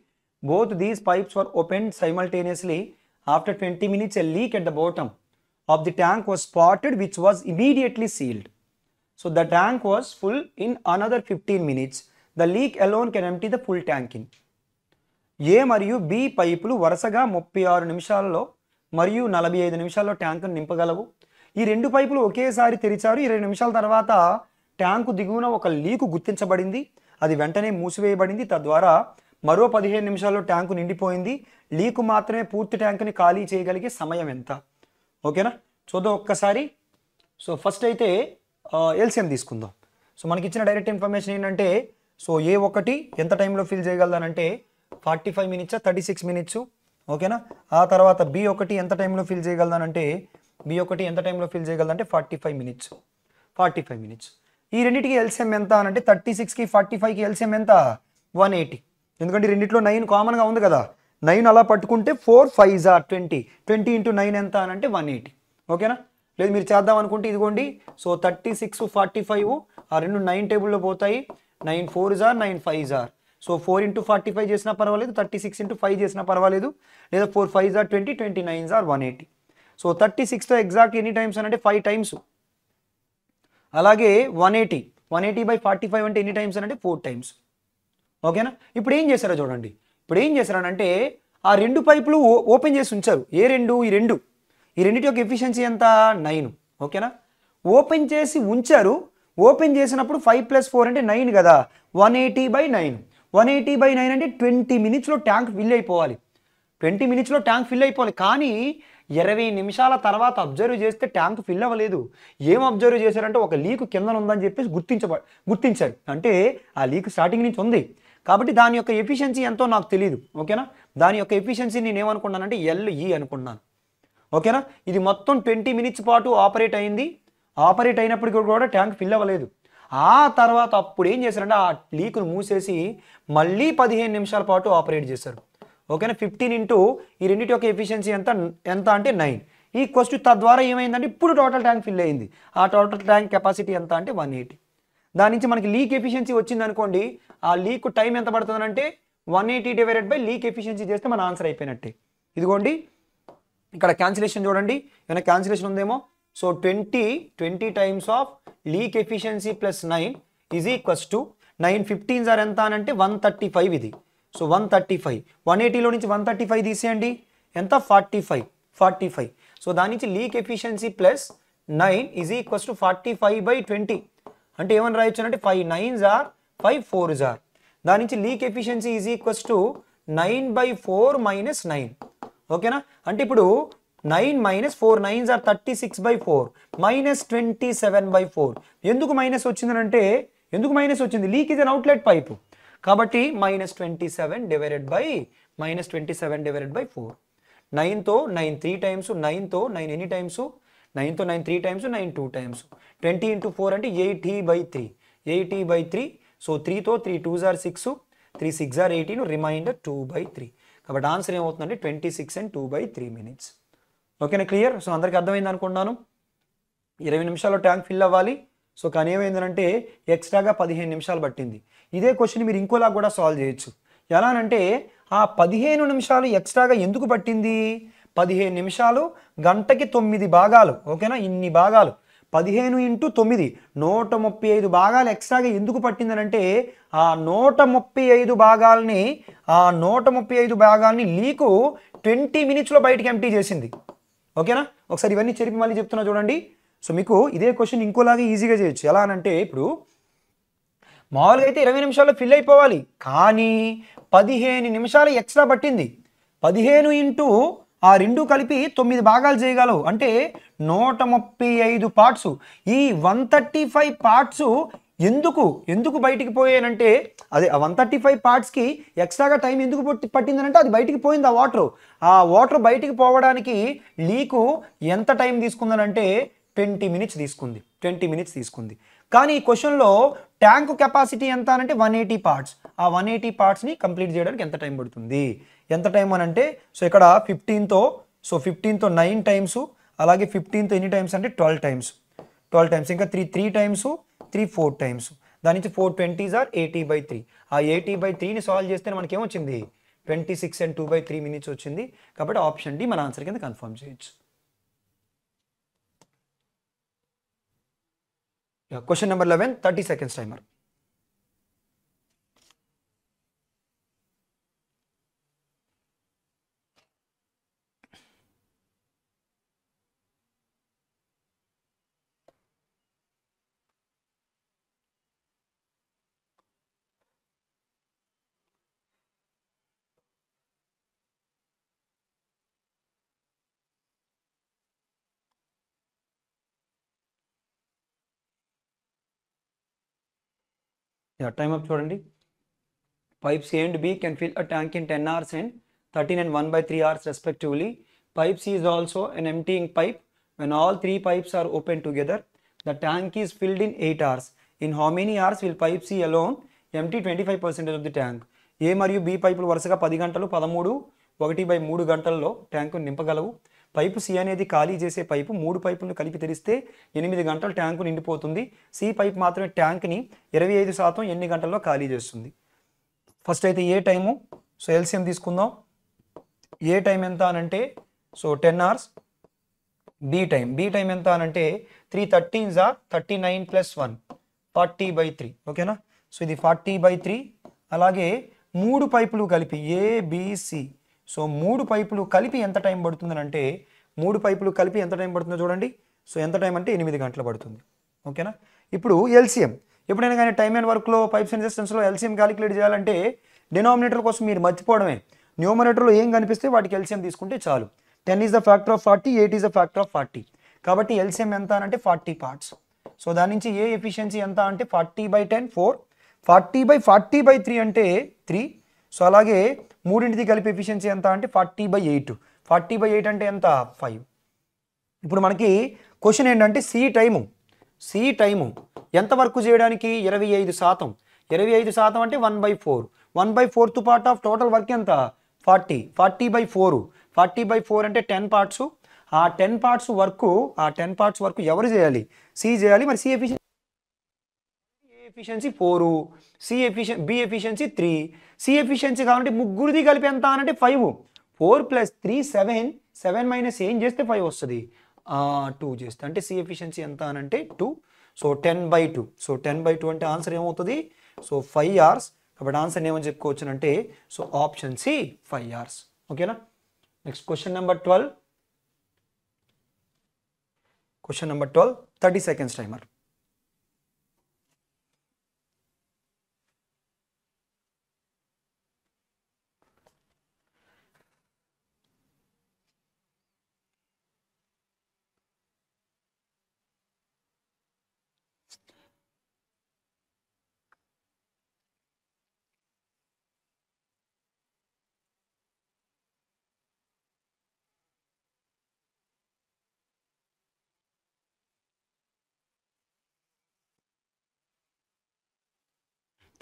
both these pipes for open simultaneously after twenty minutes a leak at the bottom of the tank was spotted which was immediately sealed so the tank was full in another fifteen minutes the leak alone can empty the full tank in A మరియు B పైపులు వరుసగా ముప్పై ఆరు నిమిషాలలో మరియు నలభై ఐదు నిమిషాల్లో ట్యాంకును నింపగలవు ఈ రెండు పైపులు ఒకేసారి తెరిచారు ఇరవై నిమిషాల తర్వాత ట్యాంకు దిగువన ఒక లీకు గుర్తించబడింది అది వెంటనే మూసివేయబడింది తద్వారా మరో పదిహేను నిమిషాల్లో ట్యాంకు నిండిపోయింది లీకు మాత్రమే పూర్తి ట్యాంకుని ఖాళీ చేయగలిగే సమయం ఎంత ఓకేనా చూద్దాం ఒక్కసారి సో ఫస్ట్ అయితే ఎల్సిఎం తీసుకుందాం సో మనకి ఇచ్చిన డైరెక్ట్ ఇన్ఫర్మేషన్ ఏంటంటే సో ఏ ఒకటి ఎంత టైంలో ఫిల్ చేయగలదనంటే forty five minutes thirty six minutes ఓకేనా ఆ తర్వాత బి ఒకటి ఎంత టైంలో ఫిల్ చేయగలదానంటే బి ఒకటి ఎంత టైంలో ఫిల్ అంటే forty five minutes forty five minutes ఈ రెండింటికి ఎల్సిఎం ఎంత అని అంటే థర్టీ సిక్స్కి ఫార్టీ ఫైవ్కి ఎల్సిఎం ఎంత వన్ ఎయిటీ ఎందుకంటే రెండింటిలో నైన్ కామన్గా ఉంది కదా నైన్ అలా పట్టుకుంటే ఫోర్ ఫైవ్ జార్ ట్వంటీ ట్వంటీ ఇంటూ నైన్ ఎంత అని అంటే వన్ ఎయిటీ ఓకేనా లేదు మీరు చేద్దాం అనుకుంటే ఇదిగోండి so thirty six forty five ఆ రెండు నైన్ టేబుల్లో పోతాయి నైన్ ఫోర్ జార్ నైన్ ఫైవ్ జార్ so four into forty five చేసినా పర్వాలేదు థర్టీ సిక్స్ ఇంటూ ఫైవ్ చేసినా పర్వాలేదు లేదా ఫోర్ ఫైవ్ జార్ ట్వంటీ ట్వంటీ నైన్ జార్ వన్ ఎయిటీ సో థర్టీ సిక్స్తో ఎగ్జాక్ట్ ఎన్ని టైమ్స్ అని అంటే ఫైవ్ టైమ్స్ అలాగే one eighty one eighty by forty five అంటే ఎన్ని టైమ్స్ అని అంటే ఫోర్ టైమ్స్ ఓకేనా ఇప్పుడు ఏం చేశారో చూడండి ఇప్పుడు ఏం చేశారనంటే ఆ రెండు పైపులు ఓపెన్ చేసి ఉంచారు ఏ రెండు ఈ రెండు ఈ రెండింటి యొక్క ఎఫిషియన్సీ ఎంత నైన్ ఓకేనా ఓపెన్ చేసి ఉంచారు ఓపెన్ చేసినప్పుడు ఫైవ్ ప్లస్ ఫోర్ అంటే నైన్ కదా one eighty by nine one eighty by nine అంటే ట్వంటీ మినిట్స్లో ట్యాంక్ ఫిల్ అయిపోవాలి ట్వంటీ మినిట్స్లో ట్యాంక్ ఫిల్ అయిపోవాలి కానీ ఇరవై నిమిషాల తర్వాత అబ్జర్వ్ చేస్తే ట్యాంక్ ఫిల్ అవ్వలేదు ఏం అబ్జర్వ్ చేశారంటే ఒక లీక్ కింద ఉందని చెప్పేసి గుర్తించబ గుర్తించారు అంటే ఆ లీక్ స్టార్టింగ్ నుంచి ఉంది కాబట్టి దాని యొక్క ఎఫిషియన్సీ ఎంతో నాకు తెలియదు ఓకేనా దాని యొక్క ఎఫిషియన్సీ నేను ఏమనుకున్నానంటే ఎల్ఈ e అనుకున్నాను ఓకేనా ఇది మొత్తం ట్వంటీ మినిట్స్ పాటు ఆపరేట్ అయింది ఆపరేట్ అయినప్పటికీ కూడా ట్యాంక్ ఫిల్ అవ్వలేదు ఆ తర్వాత అప్పుడు ఏం చేశారంటే ఆ లీక్ను మూసేసి మళ్ళీ పదిహేను నిమిషాల పాటు ఆపరేట్ చేశారు ఓకేనా ఫిఫ్టీన్ ఇంటూ ఈ రెండింటి యొక్క ఎఫిషియన్సీ ఎంత ఎంత అంటే నైన్ ఈ క్వశ్చన్ తద్వారా ఏమైందంటే ఇప్పుడు టోటల్ ట్యాంక్ ఫిల్ అయింది ఆ టోటల్ ట్యాంక్ కెపాసిటీ ఎంత అంటే వన్ ఎయిటీ దాని నుంచి మనకి లీక్ ఎఫిషియన్సీ వచ్చింది అనుకోండి ఆ లీక్ టైం ఎంత పడుతుందంటే one eighty divided by leak efficiency చేస్తే మన ఆన్సర్ అయిపోయినట్టే ఇదిగోండి ఇక్కడ క్యాన్సిలేషన్ చూడండి ఏమైనా క్యాన్సిలేషన్ ఉందేమో so twenty twenty times of leak efficiency plus nine is equals to nine fifteens are ఎంత అంటే వన్ థర్టీ ఫైవ్ ఇది so one thirty five one ఎయిటీలో నుంచి వన్ థర్టీ ఫైవ్ తీసేయండి ఎంత forty five forty five so దాని నుంచి leak efficiency plus nine is equals to forty five by twenty అంటే ఏమని రాయొచ్చు అంటే five nines are five four are దాని నుంచి leak efficiency is equals to nine by four minus nine ఓకేనా అంటే ఇప్పుడు nine minus four nines are thirty six by four minus twenty seven by four ఎందుకు మైనస్ వచ్చిందంటే ఎందుకు minus వచ్చింది leak ఇది అన్ అవుట్లెట్ పైపు కాబట్టి minus twenty seven divided by minus twenty seven divided by four నైన్తో nine three times నైన్తో nine ఎనీ times నైన్తో nine three times nine two times twenty into four అంటే eighty by three eighty by three so త్రీతో three two జార్ six three six are eighteen remainder two by three కాబట్టి answer ఏమవుతుందండి twenty six and two by three minutes ఓకేనా clear so అందరికి అర్థమైంది అనుకున్నాను ఇరవై నిమిషాల్లో ట్యాంక్ ఫిల్ అవ్వాలి సో కానీ ఏమైందంటే ఎక్స్ట్రాగా పదిహేను నిమిషాలు పట్టింది ఇదే క్వశ్చన్ మీరు ఇంకోలా కూడా సాల్వ్ చేయొచ్చు ఎలా అంటే ఆ పదిహేను నిమిషాలు ఎక్స్ట్రాగా ఎందుకు పట్టింది పదిహేను నిమిషాలు గంటకి తొమ్మిది భాగాలు ఓకేనా ఇన్ని భాగాలు పదిహేను ఇంటూ తొమ్మిది నూట ముప్పై ఐదు భాగాలు ఎక్స్ట్రాగా ఎందుకు పట్టిందనంటే ఆ నూట ముప్పై ఐదు భాగాల్ని ఆ నూట ముప్పై ఐదు భాగాలని లీకు ట్వంటీ మినిట్స్లో బయటకు ఎంటీ చేసింది ఓకేనా ఒకసారి ఇవన్నీ చెరిపి మళ్ళీ చెప్తున్నా చూడండి సో మీకు ఇదే క్వశ్చన్ ఇంకోలాగా ఈజీగా చేయొచ్చు ఎలా అనంటే ఇప్పుడు మామూలుగా అయితే ఇరవై నిమిషాల్లో ఫిల్ అయిపోవాలి కానీ పదిహేను నిమిషాలు ఎక్స్ట్రా పట్టింది పదిహేను ఇంటూ ఆ రెండు కలిపి తొమ్మిది భాగాలు చేయగలవు అంటే నూట ముప్పై ఐదు పార్ట్స్ ఈ వన్ థర్టీ ఫైవ్ పార్ట్స్ ఎందుకు ఎందుకు బయటికి పోయానంటే అదే ఆ వన్ థర్టీ ఫైవ్ పార్ట్స్కి ఎక్స్ట్రాగా టైం ఎందుకు పట్టిందనంటే అది బయటికి పోయింది ఆ వాటర్ ఆ వాటర్ బయటికి పోవడానికి లీకు ఎంత టైం తీసుకుందనంటే ట్వంటీ మినిట్స్ తీసుకుంది ట్వంటీ మినిట్స్ తీసుకుంది కానీ ఈ క్వశ్చన్లో ట్యాంక్ కెపాసిటీ ఎంత అంటే వన్ ఎయిటీ పార్ట్స్ ఆ వన్ ఎయిటీ పార్ట్స్ని కంప్లీట్ చేయడానికి ఎంత టైం పడుతుంది ఎంత టైం అని అంటే సో ఇక్కడ ఫిఫ్టీన్తో సో ఫిఫ్టీన్తో నైన్ టైమ్స్ అలాగే ఫిఫ్టీన్తో ఎన్ని టైమ్స్ అంటే ట్వెల్వ్ టైమ్స్ ట్వెల్వ్ టైమ్స్ ఇంకా three three times three four times దాని నుంచి four twenties are eighty by three ఆ ఎయిటీ బై త్రీని సాల్వ్ చేస్తే మనకి ఏమొచ్చింది twenty six and two by three minutes వచ్చింది కాబట్టి ఆప్షన్ డి మన ఆన్సర్ కింద కన్ఫర్మ్ చేయొచ్చు question number eleven thirty seconds timer time up చూడండి pipes A and B can fill a tank in ten hours and thirteen and one by three hours respectively pipes is also an emptying pipe when all three pipes are open together the tank is filled in eight hours in how many hours will pipe C alone empty twenty five percentage of the tank A మరియు B పైపులు వరుసగా పది గంటలు పదమూడు ఒకటి by మూడు గంటల్లో tank నింపగలవు pipe C అనేది ఖాళీ చేసే పైపు మూడు పైపులను కలిపి తెరిస్తే ఎనిమిది గంటలు ట్యాంకు నిండిపోతుంది సి పైపు మాత్రమే ట్యాంక్ని ఇరవై ఐదు శాతం ఎన్ని గంటల్లో ఖాళీ చేస్తుంది ఫస్ట్ అయితే ఏ టైము సో ఎల్సిఎం తీసుకుందాం ఏ టైం ఎంత అనంటే so ten hours B time B time ఎంత అనంటే త్రీ థర్టీన్ జార్ thirty nine plus one forty by three ఓకేనా సో ఇది ఫార్టీ బై త్రీ అలాగే మూడు పైపులు కలిపి ఏబిసి సో మూడు పైపులు కలిపి ఎంత టైం పడుతుందనంటే అంటే మూడు పైపులు కలిపి ఎంత టైం పడుతుందో చూడండి సో ఎంత టైం అంటే ఎనిమిది గంటలు పడుతుంది ఓకేనా ఇప్పుడు ఎల్సిఎం ఎప్పుడైనా కానీ టైమ్ అండ్ వర్క్లో పైప్స్ అండ్ సిస్టమ్స్లో ఎల్సిఎం క్యాలిక్యులేట్ చేయాలంటే డినామినేటర్ కోసం మీరు మర్చిపోవడమే న్యూమరేటర్లో ఏం కనిపిస్తే వాటికి ఎల్సిఎం తీసుకుంటే చాలు ten is the factor of forty eight is the factor of forty కాబట్టి ఎల్సిఎం ఎంత అంటే ఫార్టీ పార్ట్స్ సో దాని నుంచి ఏ ఎఫిషియన్సీ ఎంత అంటే forty by ten four forty by forty by three అంటే త్రీ సో అలాగే మూడింటిది కలిపి ఎఫిషియన్సీ ఎంత అంటే forty by eight forty by eight అంటే ఎంత ఫైవ్ ఇప్పుడు మనకి క్వశ్చన్ ఏంటంటే సి టైము సి టైము ఎంత వర్క్ చేయడానికి ఇరవై ఐదు శాతం ఇరవై ఐదు శాతం అంటే one by four one by fourth part of total work ఎంత forty forty by four forty by four అంటే టెన్ పార్ట్స్ ఆ టెన్ పార్ట్స్ వర్క్ ఆ టెన్ పార్ట్స్ వర్క్ ఎవరు చేయాలి సి చేయాలి మరి C efficient efficiency four C efficient B efficiency three C efficiency కాబట్టి ముగ్గురిది కలిపి ఎంత అనంటే five four plus three seven seven minus ఏం చేస్తే ఫైవ్ వస్తుంది టూ చేస్తే అంటే సి ఎఫిషియన్సీ ఎంత అనంటే two so ten by two so ten by two అంటే ఆన్సర్ ఏమవుతుంది సో ఫైవ్ అవర్స్ కాబట్టి ఆన్సర్ ఏమని చెప్పుకోవచ్చునంటే so option C five hours ఓకేనా next question number twelve question number twelve thirty seconds timer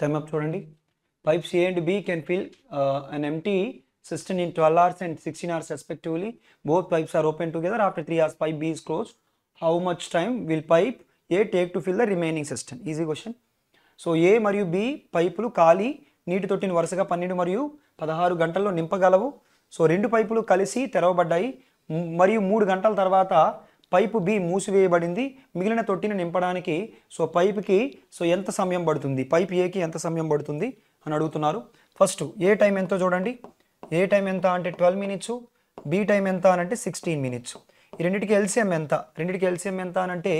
time up చూడండి pipes A and B can fill an empty system in twelve hours and sixteen hours respectively both pipes are open together after three hours pipe B is close how much time will pipe A take to fill the remaining cistern easy question so A మరియు B పైపులు ఖాళీ నీటి తొట్టిని వరుసగా పన్నెండు మరియు పదహారు గంటల్లో నింపగలవు so రెండు పైపులు కలిసి తెరవబడ్డాయి మరియు మూడు గంటల తర్వాత పైపు బి మూసివేయబడింది మిగిలిన తొట్టిని నింపడానికి సో పైపుకి సో ఎంత సమయం పడుతుంది పైప్ ఏకి ఎంత సమయం పడుతుంది అని అడుగుతున్నారు ఫస్ట్ ఏ టైం ఎంతో చూడండి ఏ టైం ఎంత అంటే ట్వెల్వ్ మినిట్స్ బి టైం ఎంత అని అంటే సిక్స్టీన్ మినిట్స్ ఈ రెండింటికి ఎల్సిఎం ఎంత రెండింటికి ఎల్సిఎం ఎంత అని అంటే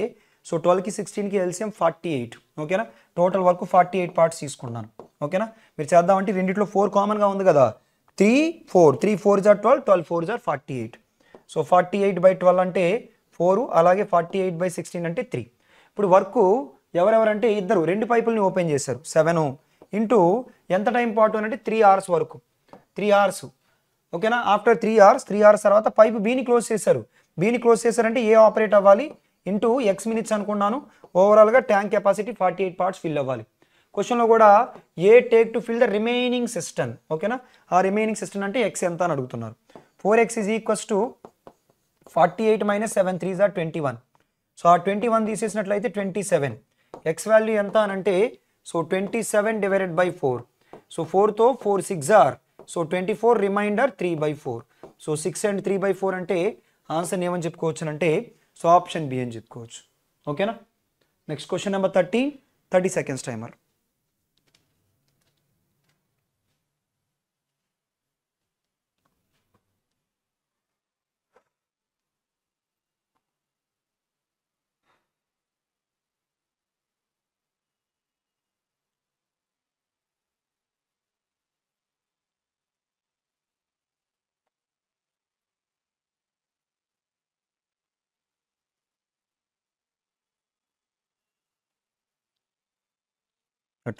సో ట్వెల్వ్కి సిక్స్టీన్కి ఎల్సిఎం ఫార్టీ ఎయిట్ ఓకేనా టోటల్ వరకు ఫార్టీ ఎయిట్ పార్ట్స్ తీసుకున్నాను ఓకేనా మీరు చేద్దామంటే రెండింటిలో ఫోర్ కామన్గా ఉంది కదా three four three four jar twelve twelve four జార్ forty eight so forty eight by twelve అంటే ఫోరు అలాగే ఫార్టీ ఎయిట్ బై సిక్స్టీన్ అంటే త్రీ ఇప్పుడు వర్క్ ఎవరెవరంటే ఇద్దరు రెండు పైపుల్ని ఓపెన్ చేశారు సెవెను ఇంటూ ఎంత టైం పాటు అంటే త్రీ అవర్స్ వరకు త్రీ అవర్స్ ఓకేనా after three hours three hours తర్వాత పైపు బీని క్లోజ్ చేశారు బీని క్లోజ్ చేశారంటే ఏ ఆపరేట్ అవ్వాలి ఇంటూ ఎక్స్ మినిట్స్ అనుకున్నాను ఓవరాల్గా tank capacity forty eight parts fill అవ్వాలి క్వశ్చన్లో కూడా A take to fill the remaining cistern ఓకేనా ఆ రిమైనింగ్ సిస్టమ్ అంటే ఎక్స్ ఎంత అని అడుగుతున్నారు four X is equals to forty eight minus seven three జార్ ట్వంటీ వన్ సో ఆ ట్వంటీ వన్ తీసేసినట్లయితే ట్వంటీ సెవెన్ ఎక్స్ వాల్యూ ఎంత అని అంటే so twenty seven divided by four so ఫోర్తో four six are so twenty four remainder three by four so six and three by four అంటే answer ఏమని చెప్పుకోవచ్చు అంటే సో ఆప్షన్ బి అని చెప్పుకోవచ్చు ఓకేనా next question number thirty thirty seconds timer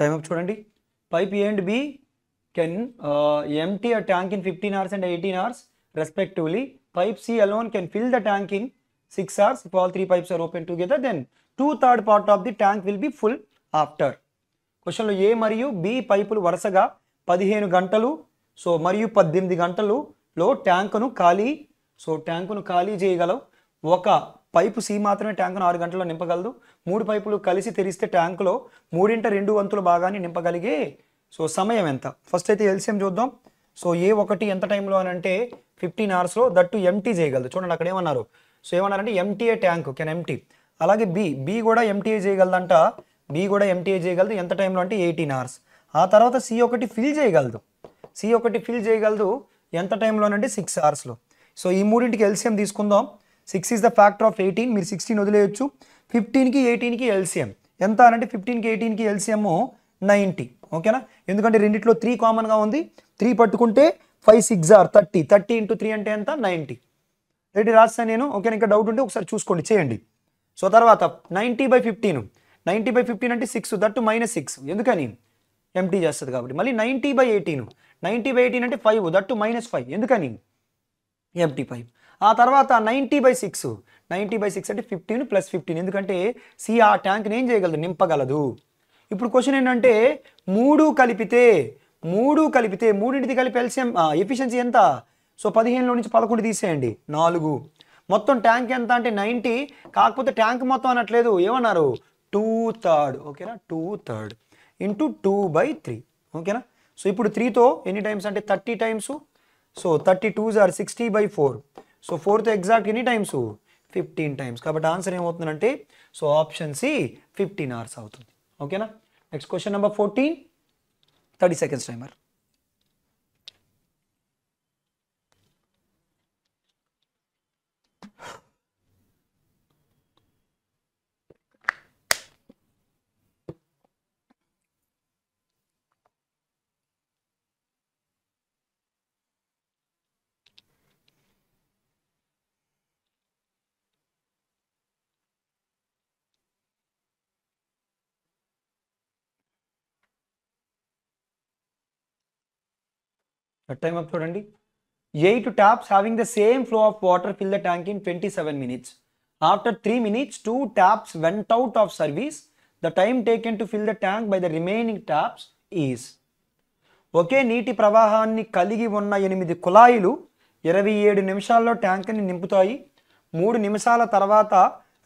time up చూడండి pipe A and B can empty a tank in fifteen hours and eighteen hours respectively pipe C alone can fill the tank in six hours if all three pipes are open together then two third part of the tank will be full after క్వశ్చన్లో A మరియు B పైపులు వరుసగా పదిహేను గంటలు so మరియు పద్దెనిమిది గంటలు లో ట్యాంకును ఖాళీ సో ట్యాంకును ఖాళీ చేయగలవు ఒక పైపు సి మాత్రమే ట్యాంకును ఆరు గంటల్లో నింపగలదు మూడు పైపులు కలిసి తెరిస్తే ట్యాంకులో మూడింట రెండు వంతుల భాగాన్ని నింపగలిగే సో సమయం ఎంత ఫస్ట్ అయితే ఎల్సిఎం చూద్దాం సో ఏ ఒకటి ఎంత టైంలో అని అంటే ఫిఫ్టీన్ అవర్స్లో దట్టు ఎంటీ చేయగలదు చూడండి అక్కడ ఏమన్నారు సో ఏమన్నారంటే ఎంటీఏ ట్యాంక్ కెన్ ఎంటీ అలాగే బి బి కూడా ఎంటీఏ చేయగలదంట బి కూడా ఎంటీఏ చేయగలదు ఎంత టైంలో అంటే ఎయిటీన్ అవర్స్ ఆ తర్వాత సి ఒకటి ఫిల్ చేయగలదు సి ఒకటి ఫిల్ చేయగలదు ఎంత టైంలోనంటే సిక్స్ అవర్స్లో సో ఈ మూడింటికి ఎల్సిఎం తీసుకుందాం six is the factor of eighteen మీరు సిక్స్టీన్ వదిలేయచ్చు ఫిఫ్టీన్కి ఎయిటీన్కి ఎల్సిఎం ఎంత అనంటే ఫిఫ్టీన్కి ఎయిటీన్కి ఎల్సిఎమ్ నైంటీ ఓకేనా ఎందుకంటే రెండిట్లో త్రీ కామన్గా ఉంది త్రీ పట్టుకుంటే five six are thirty thirty into three అంటే ఎంత నైంటీ రెడీ రాస్తాను నేను ఓకేనా ఇంకా డౌట్ ఉంటే ఒకసారి చూసుకోండి చేయండి సో తర్వాత ninety by fifteen ninety by fifteen అంటే సిక్స్ దట్టు మైనస్ సిక్స్ ఎందుకని ఎంటీ చేస్తుంది కాబట్టి మళ్ళీ ninety by eighteen ninety by eighteen అంటే ఫైవ్ దట్టు మైనస్ ఫైవ్ ఎందుకని ఎంటీ ఫైవ్ ఆ తర్వాత ninety by six ninety by six అంటే ఫిఫ్టీన్ ప్లస్ ఫిఫ్టీన్ ఎందుకంటే సి ఆ ట్యాంక్ని ఏం చేయగలదు నింపగలదు ఇప్పుడు క్వశ్చన్ ఏంటంటే మూడు కలిపితే మూడు కలిపితే మూడింటిది కలిపి ఎల్సిఎం ఎఫిషియన్సీ ఎంత సో పదిహేనులో నుంచి పదకొండు తీసేయండి నాలుగు మొత్తం ట్యాంక్ ఎంత అంటే నైంటీ కాకపోతే ట్యాంక్ మొత్తం అనట్లేదు ఏమన్నారు టూ థర్డ్ ఓకేనా two third into two by three ఓకేనా సో ఇప్పుడు త్రీతో ఎన్ని టైమ్స్ అంటే thirty times so thirty two జార్ sixty by four so fourth exactly times fifteen times కాబట్టి ఆన్సర్ ఏమవుతుందంటే so option C fifteen hours అవుతుంది ఓకేనా next question number fourteen thirty seconds timer shut time up చూడండి eight taps having the same flow of water fill the tank in twenty seven minutes after three minutes two taps went out of service the time taken to fill the tank by the remaining taps is ఒకే నీటి ప్రవాహాన్ని కలిగి ఉన్న ఎనిమిది కుళాయిలు ఇరవై ఏడు నిమిషాల్లో ట్యాంక్ని నింపుతాయి మూడు నిమిషాల తర్వాత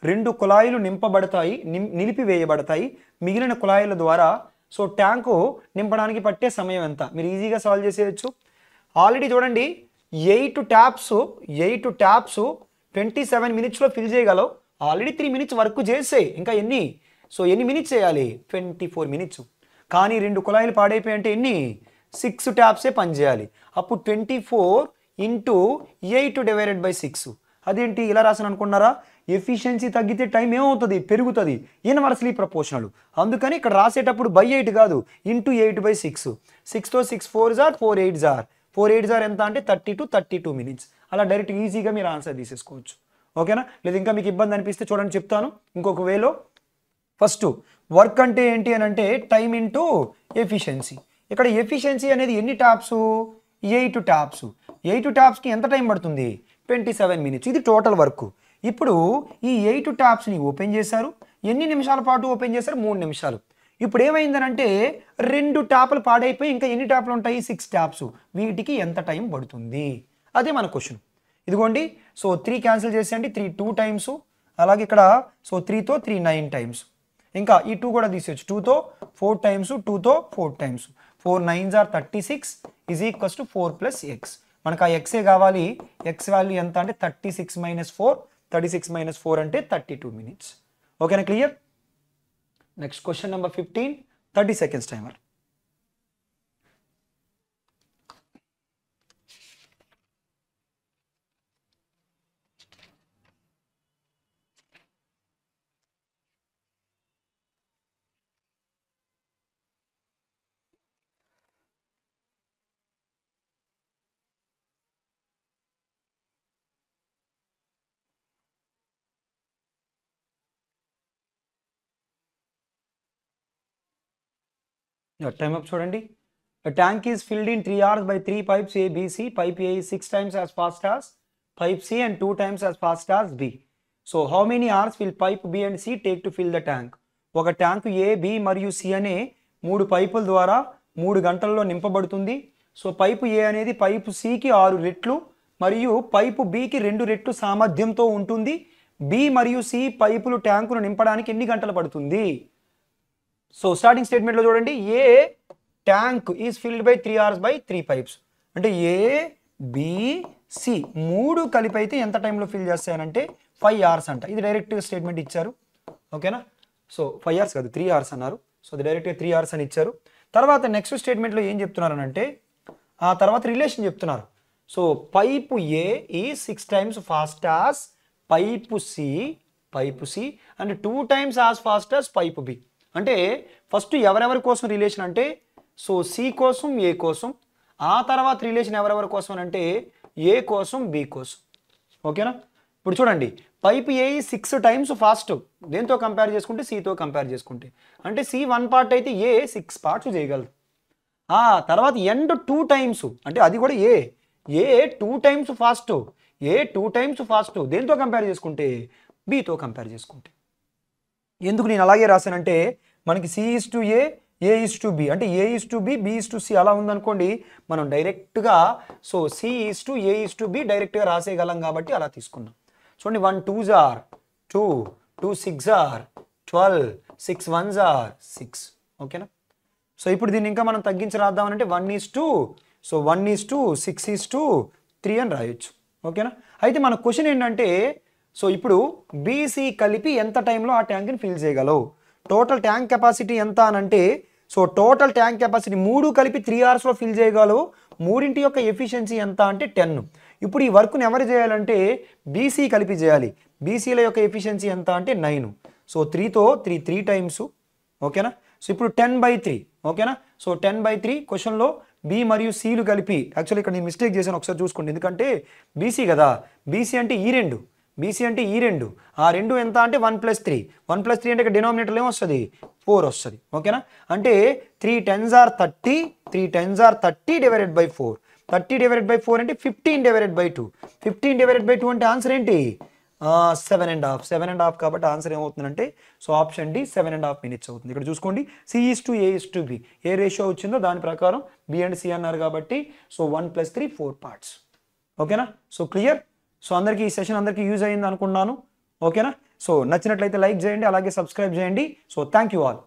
రెండు కుళాయిలు నింపబడతాయి నిలిపివేయబడతాయి మిగిలిన కుళాయిల ద్వారా సో ట్యాంకు నింపడానికి పట్టే సమయం ఎంత మీరు ఈజీగా సాల్వ్ చేసేయచ్చు ఆల్రెడీ చూడండి eight taps eight taps twenty seven మినిట్స్లో ఫిల్ చేయగలవు ఆల్రెడీ త్రీ మినిట్స్ వర్క్ చేసే ఇంకా ఎన్ని సో ఎన్ని మినిట్స్ చేయాలి ట్వంటీ ఫోర్ మినిట్స్ కానీ రెండు కుళాయిలు పాడైపోయి అంటే ఎన్ని సిక్స్ ట్యాప్సే పనిచేయాలి అప్పుడు twenty four into eight divided by six అదేంటి ఇలా రాసిన అనుకున్నారా ఎఫిషియన్సీ తగ్గితే టైం ఏమవుతుంది పెరుగుతుంది ఇన్వర్స్లీ ప్రపోర్షనల్ అందుకని ఇక్కడ రాసేటప్పుడు బై ఎయిట్ కాదు ఇంటూ ఎయిట్ బై సిక్స్ సిక్స్తో six four jar four eight జార్ ఫోర్ ఎయిట్ జార్ ఎంత అంటే thirty two thirty two minutes అలా డైరెక్ట్ ఈజీగా మీరు ఆన్సర్ తీసేసుకోవచ్చు ఓకేనా లేదు ఇంకా మీకు ఇబ్బంది అనిపిస్తే చూడండి చెప్తాను ఇంకొక వేలో ఫస్ట్ వర్క్ అంటే ఏంటి అని అంటే టైం ఇంటూ ఎఫిషియన్సీ ఇక్కడ ఎఫిషియన్సీ అనేది ఎన్ని ట్యాప్స్ ఎయిట్ ట్యాప్స్ ఎయిట్ ట్యాప్స్కి ఎంత టైం పడుతుంది ట్వంటీ సెవెన్ మినిట్స్ ఇది టోటల్ వర్క్ ఇప్పుడు ఈ ఎయిట్ ట్యాప్స్ని ఓపెన్ చేశారు ఎన్ని నిమిషాల పాటు ఓపెన్ చేశారు మూడు నిమిషాలు ఇప్పుడు ఏమైందనంటే రెండు ట్యాప్లు పాడైపోయి ఇంకా ఎన్ని టాప్లు ఉంటాయి సిక్స్ టాప్స్ వీటికి ఎంత టైం పడుతుంది అదే మన క్వశ్చన్ ఇదిగోండి సో త్రీ క్యాన్సిల్ చేసేయండి త్రీ టూ టైమ్స్ అలాగే ఇక్కడ సో త్రీతో త్రీ నైన్ టైమ్స్ ఇంకా ఈ టూ కూడా తీసేయచ్చు టూతో ఫోర్ టైమ్స్ టూతో four times four nines are thirty six is equals to four plus X మనకు ఆ ఎక్సే కావాలి ఎక్స్ వాల్యూ ఎంత అంటే thirty six minus four thirty six minus four అంటే థర్టీ టూ మినిట్స్ ఓకేనా clear Next question number 15, 30 seconds timer. Time up చూడండి tank is filled in three hours by three pipes A BC pipe A six times as fast as pipe C and two times as fast as B so how many hours will pipe B and C take to fill the tank ఒక ట్యాంక్ A B మరియు C అనే మూడు పైపుల ద్వారా మూడు గంటల్లో నింపబడుతుంది so pipe ఏ అనేది పైపు సికి ఆరు రెట్లు మరియు పైపు బికి రెండు రెట్లు సామర్థ్యంతో ఉంటుంది బి మరియు సి పైపులు ట్యాంకును నింపడానికి ఎన్ని గంటలు పడుతుంది సో స్టార్టింగ్ స్టేట్మెంట్లో చూడండి A tank is filled by three hours by three pipes అంటే ఏ బిసి మూడు కలిపి అయితే ఎంత టైంలో ఫిల్ చేస్తాయనంటే ఫైవ్ అవర్స్ అంట ఇది డైరెక్ట్ స్టేట్మెంట్ ఇచ్చారు ఓకేనా సో ఫైవ్ అవర్స్ కాదు త్రీ అవర్స్ అన్నారు సో అది డైరెక్ట్గా త్రీ అవర్స్ అని ఇచ్చారు తర్వాత నెక్స్ట్ స్టేట్మెంట్లో ఏం చెప్తున్నారనంటే ఆ తర్వాత రిలేషన్ చెప్తున్నారు సో పైపు ఏ ఈ six times fast as pipe C pipe C and two times as fast as pipe B అంటే ఫస్ట్ ఎవరెవరి కోసం రిలేషన్ అంటే సో సి కోసం ఏ కోసం ఆ తర్వాత రిలేషన్ ఎవరెవరి కోసం అంటే ఏ కోసం బి కోసం ఓకేనా ఇప్పుడు చూడండి pipe A six times fast దేంతో కంపేర్ చేసుకుంటే సితో కంపేర్ చేసుకుంటే అంటే సి వన్ పార్ట్ అయితే ఏ సిక్స్ పార్ట్స్ చేయగలదు ఆ తర్వాత ఎండ్ టూ టైమ్స్ అంటే అది కూడా A A two times fast A two times fast దేంతో కంపేర్ చేసుకుంటే బీతో కంపేర్ చేసుకుంటే ఎందుకు నేను అలాగే రాశానంటే మనకి C is to A A is to B అంటే A is to B B is to C అలా ఉందనుకోండి మనం డైరెక్ట్గా so C is to A is to B డైరెక్ట్గా రాసేయగలం కాబట్టి అలా తీసుకున్నాం చూడండి one twos are two two six are twelve six ones are six ఓకేనా సో ఇప్పుడు దీన్ని ఇంకా మనం తగ్గించి అంటే one is two so one is two six is two three అని రాయొచ్చు ఓకేనా అయితే మన క్వశ్చన్ ఏంటంటే సో ఇప్పుడు బీసీ కలిపి ఎంత టైంలో ఆ ట్యాంక్ని ఫిల్ చేయగలవు టోటల్ ట్యాంక్ కెపాసిటీ ఎంత అని అంటే సో టోటల్ ట్యాంక్ కెపాసిటీ మూడు కలిపి త్రీ అవర్స్లో ఫిల్ చేయగలవు మూడింటి యొక్క ఎఫిషియన్సీ ఎంత అంటే టెన్ ఇప్పుడు ఈ వర్క్ను ఎవరు చేయాలంటే బీసీ కలిపి చేయాలి బీసీల యొక్క ఎఫిషియన్సీ ఎంత అంటే నైన్ సో త్రీతో త్రీ త్రీ టైమ్స్ ఓకేనా సో ఇప్పుడు టెన్ బై త్రీ ఓకేనా సో టెన్ బై త్రీ క్వశ్చన్లో బి మరియు సిలు కలిపి యాక్చువల్లీ ఇక్కడ నేను మిస్టేక్ చేశాను ఒకసారి చూసుకోండి ఎందుకంటే బీసీ కదా బీసీ అంటే ఈ రెండు బీసీ అంటే ఈ రెండు ఆ రెండు ఎంత అంటే one plus three one plus three అంటే డినామినేటర్ ఏమొస్తుంది ఫోర్ వస్తుంది ఓకేనా అంటే three tens are thirty three tens are thirty divided by four thirty divided by four అంటే fifteen divided by two fifteen divided by two అంటే answer ఏంటి seven and half seven and half కాబట్టి answer ఏమవుతుందంటే so option D seven and half minutes అవుతుంది ఇక్కడ చూసుకోండి C is to A is to B a ratio వచ్చిందో దాని ప్రకారం బి అండ్ సి అన్నారు కాబట్టి so one plus three four parts ఓకేనా సో క్లియర్ సో అందరికీ ఈ సెషన్ అందరికీ యూజ్ అయ్యింది అనుకున్నాను ఓకేనా సో నచ్చినట్లయితే లైక్ చేయండి అలాగే సబ్స్క్రైబ్ చేయండి సో థ్యాంక్ యూ ఆల్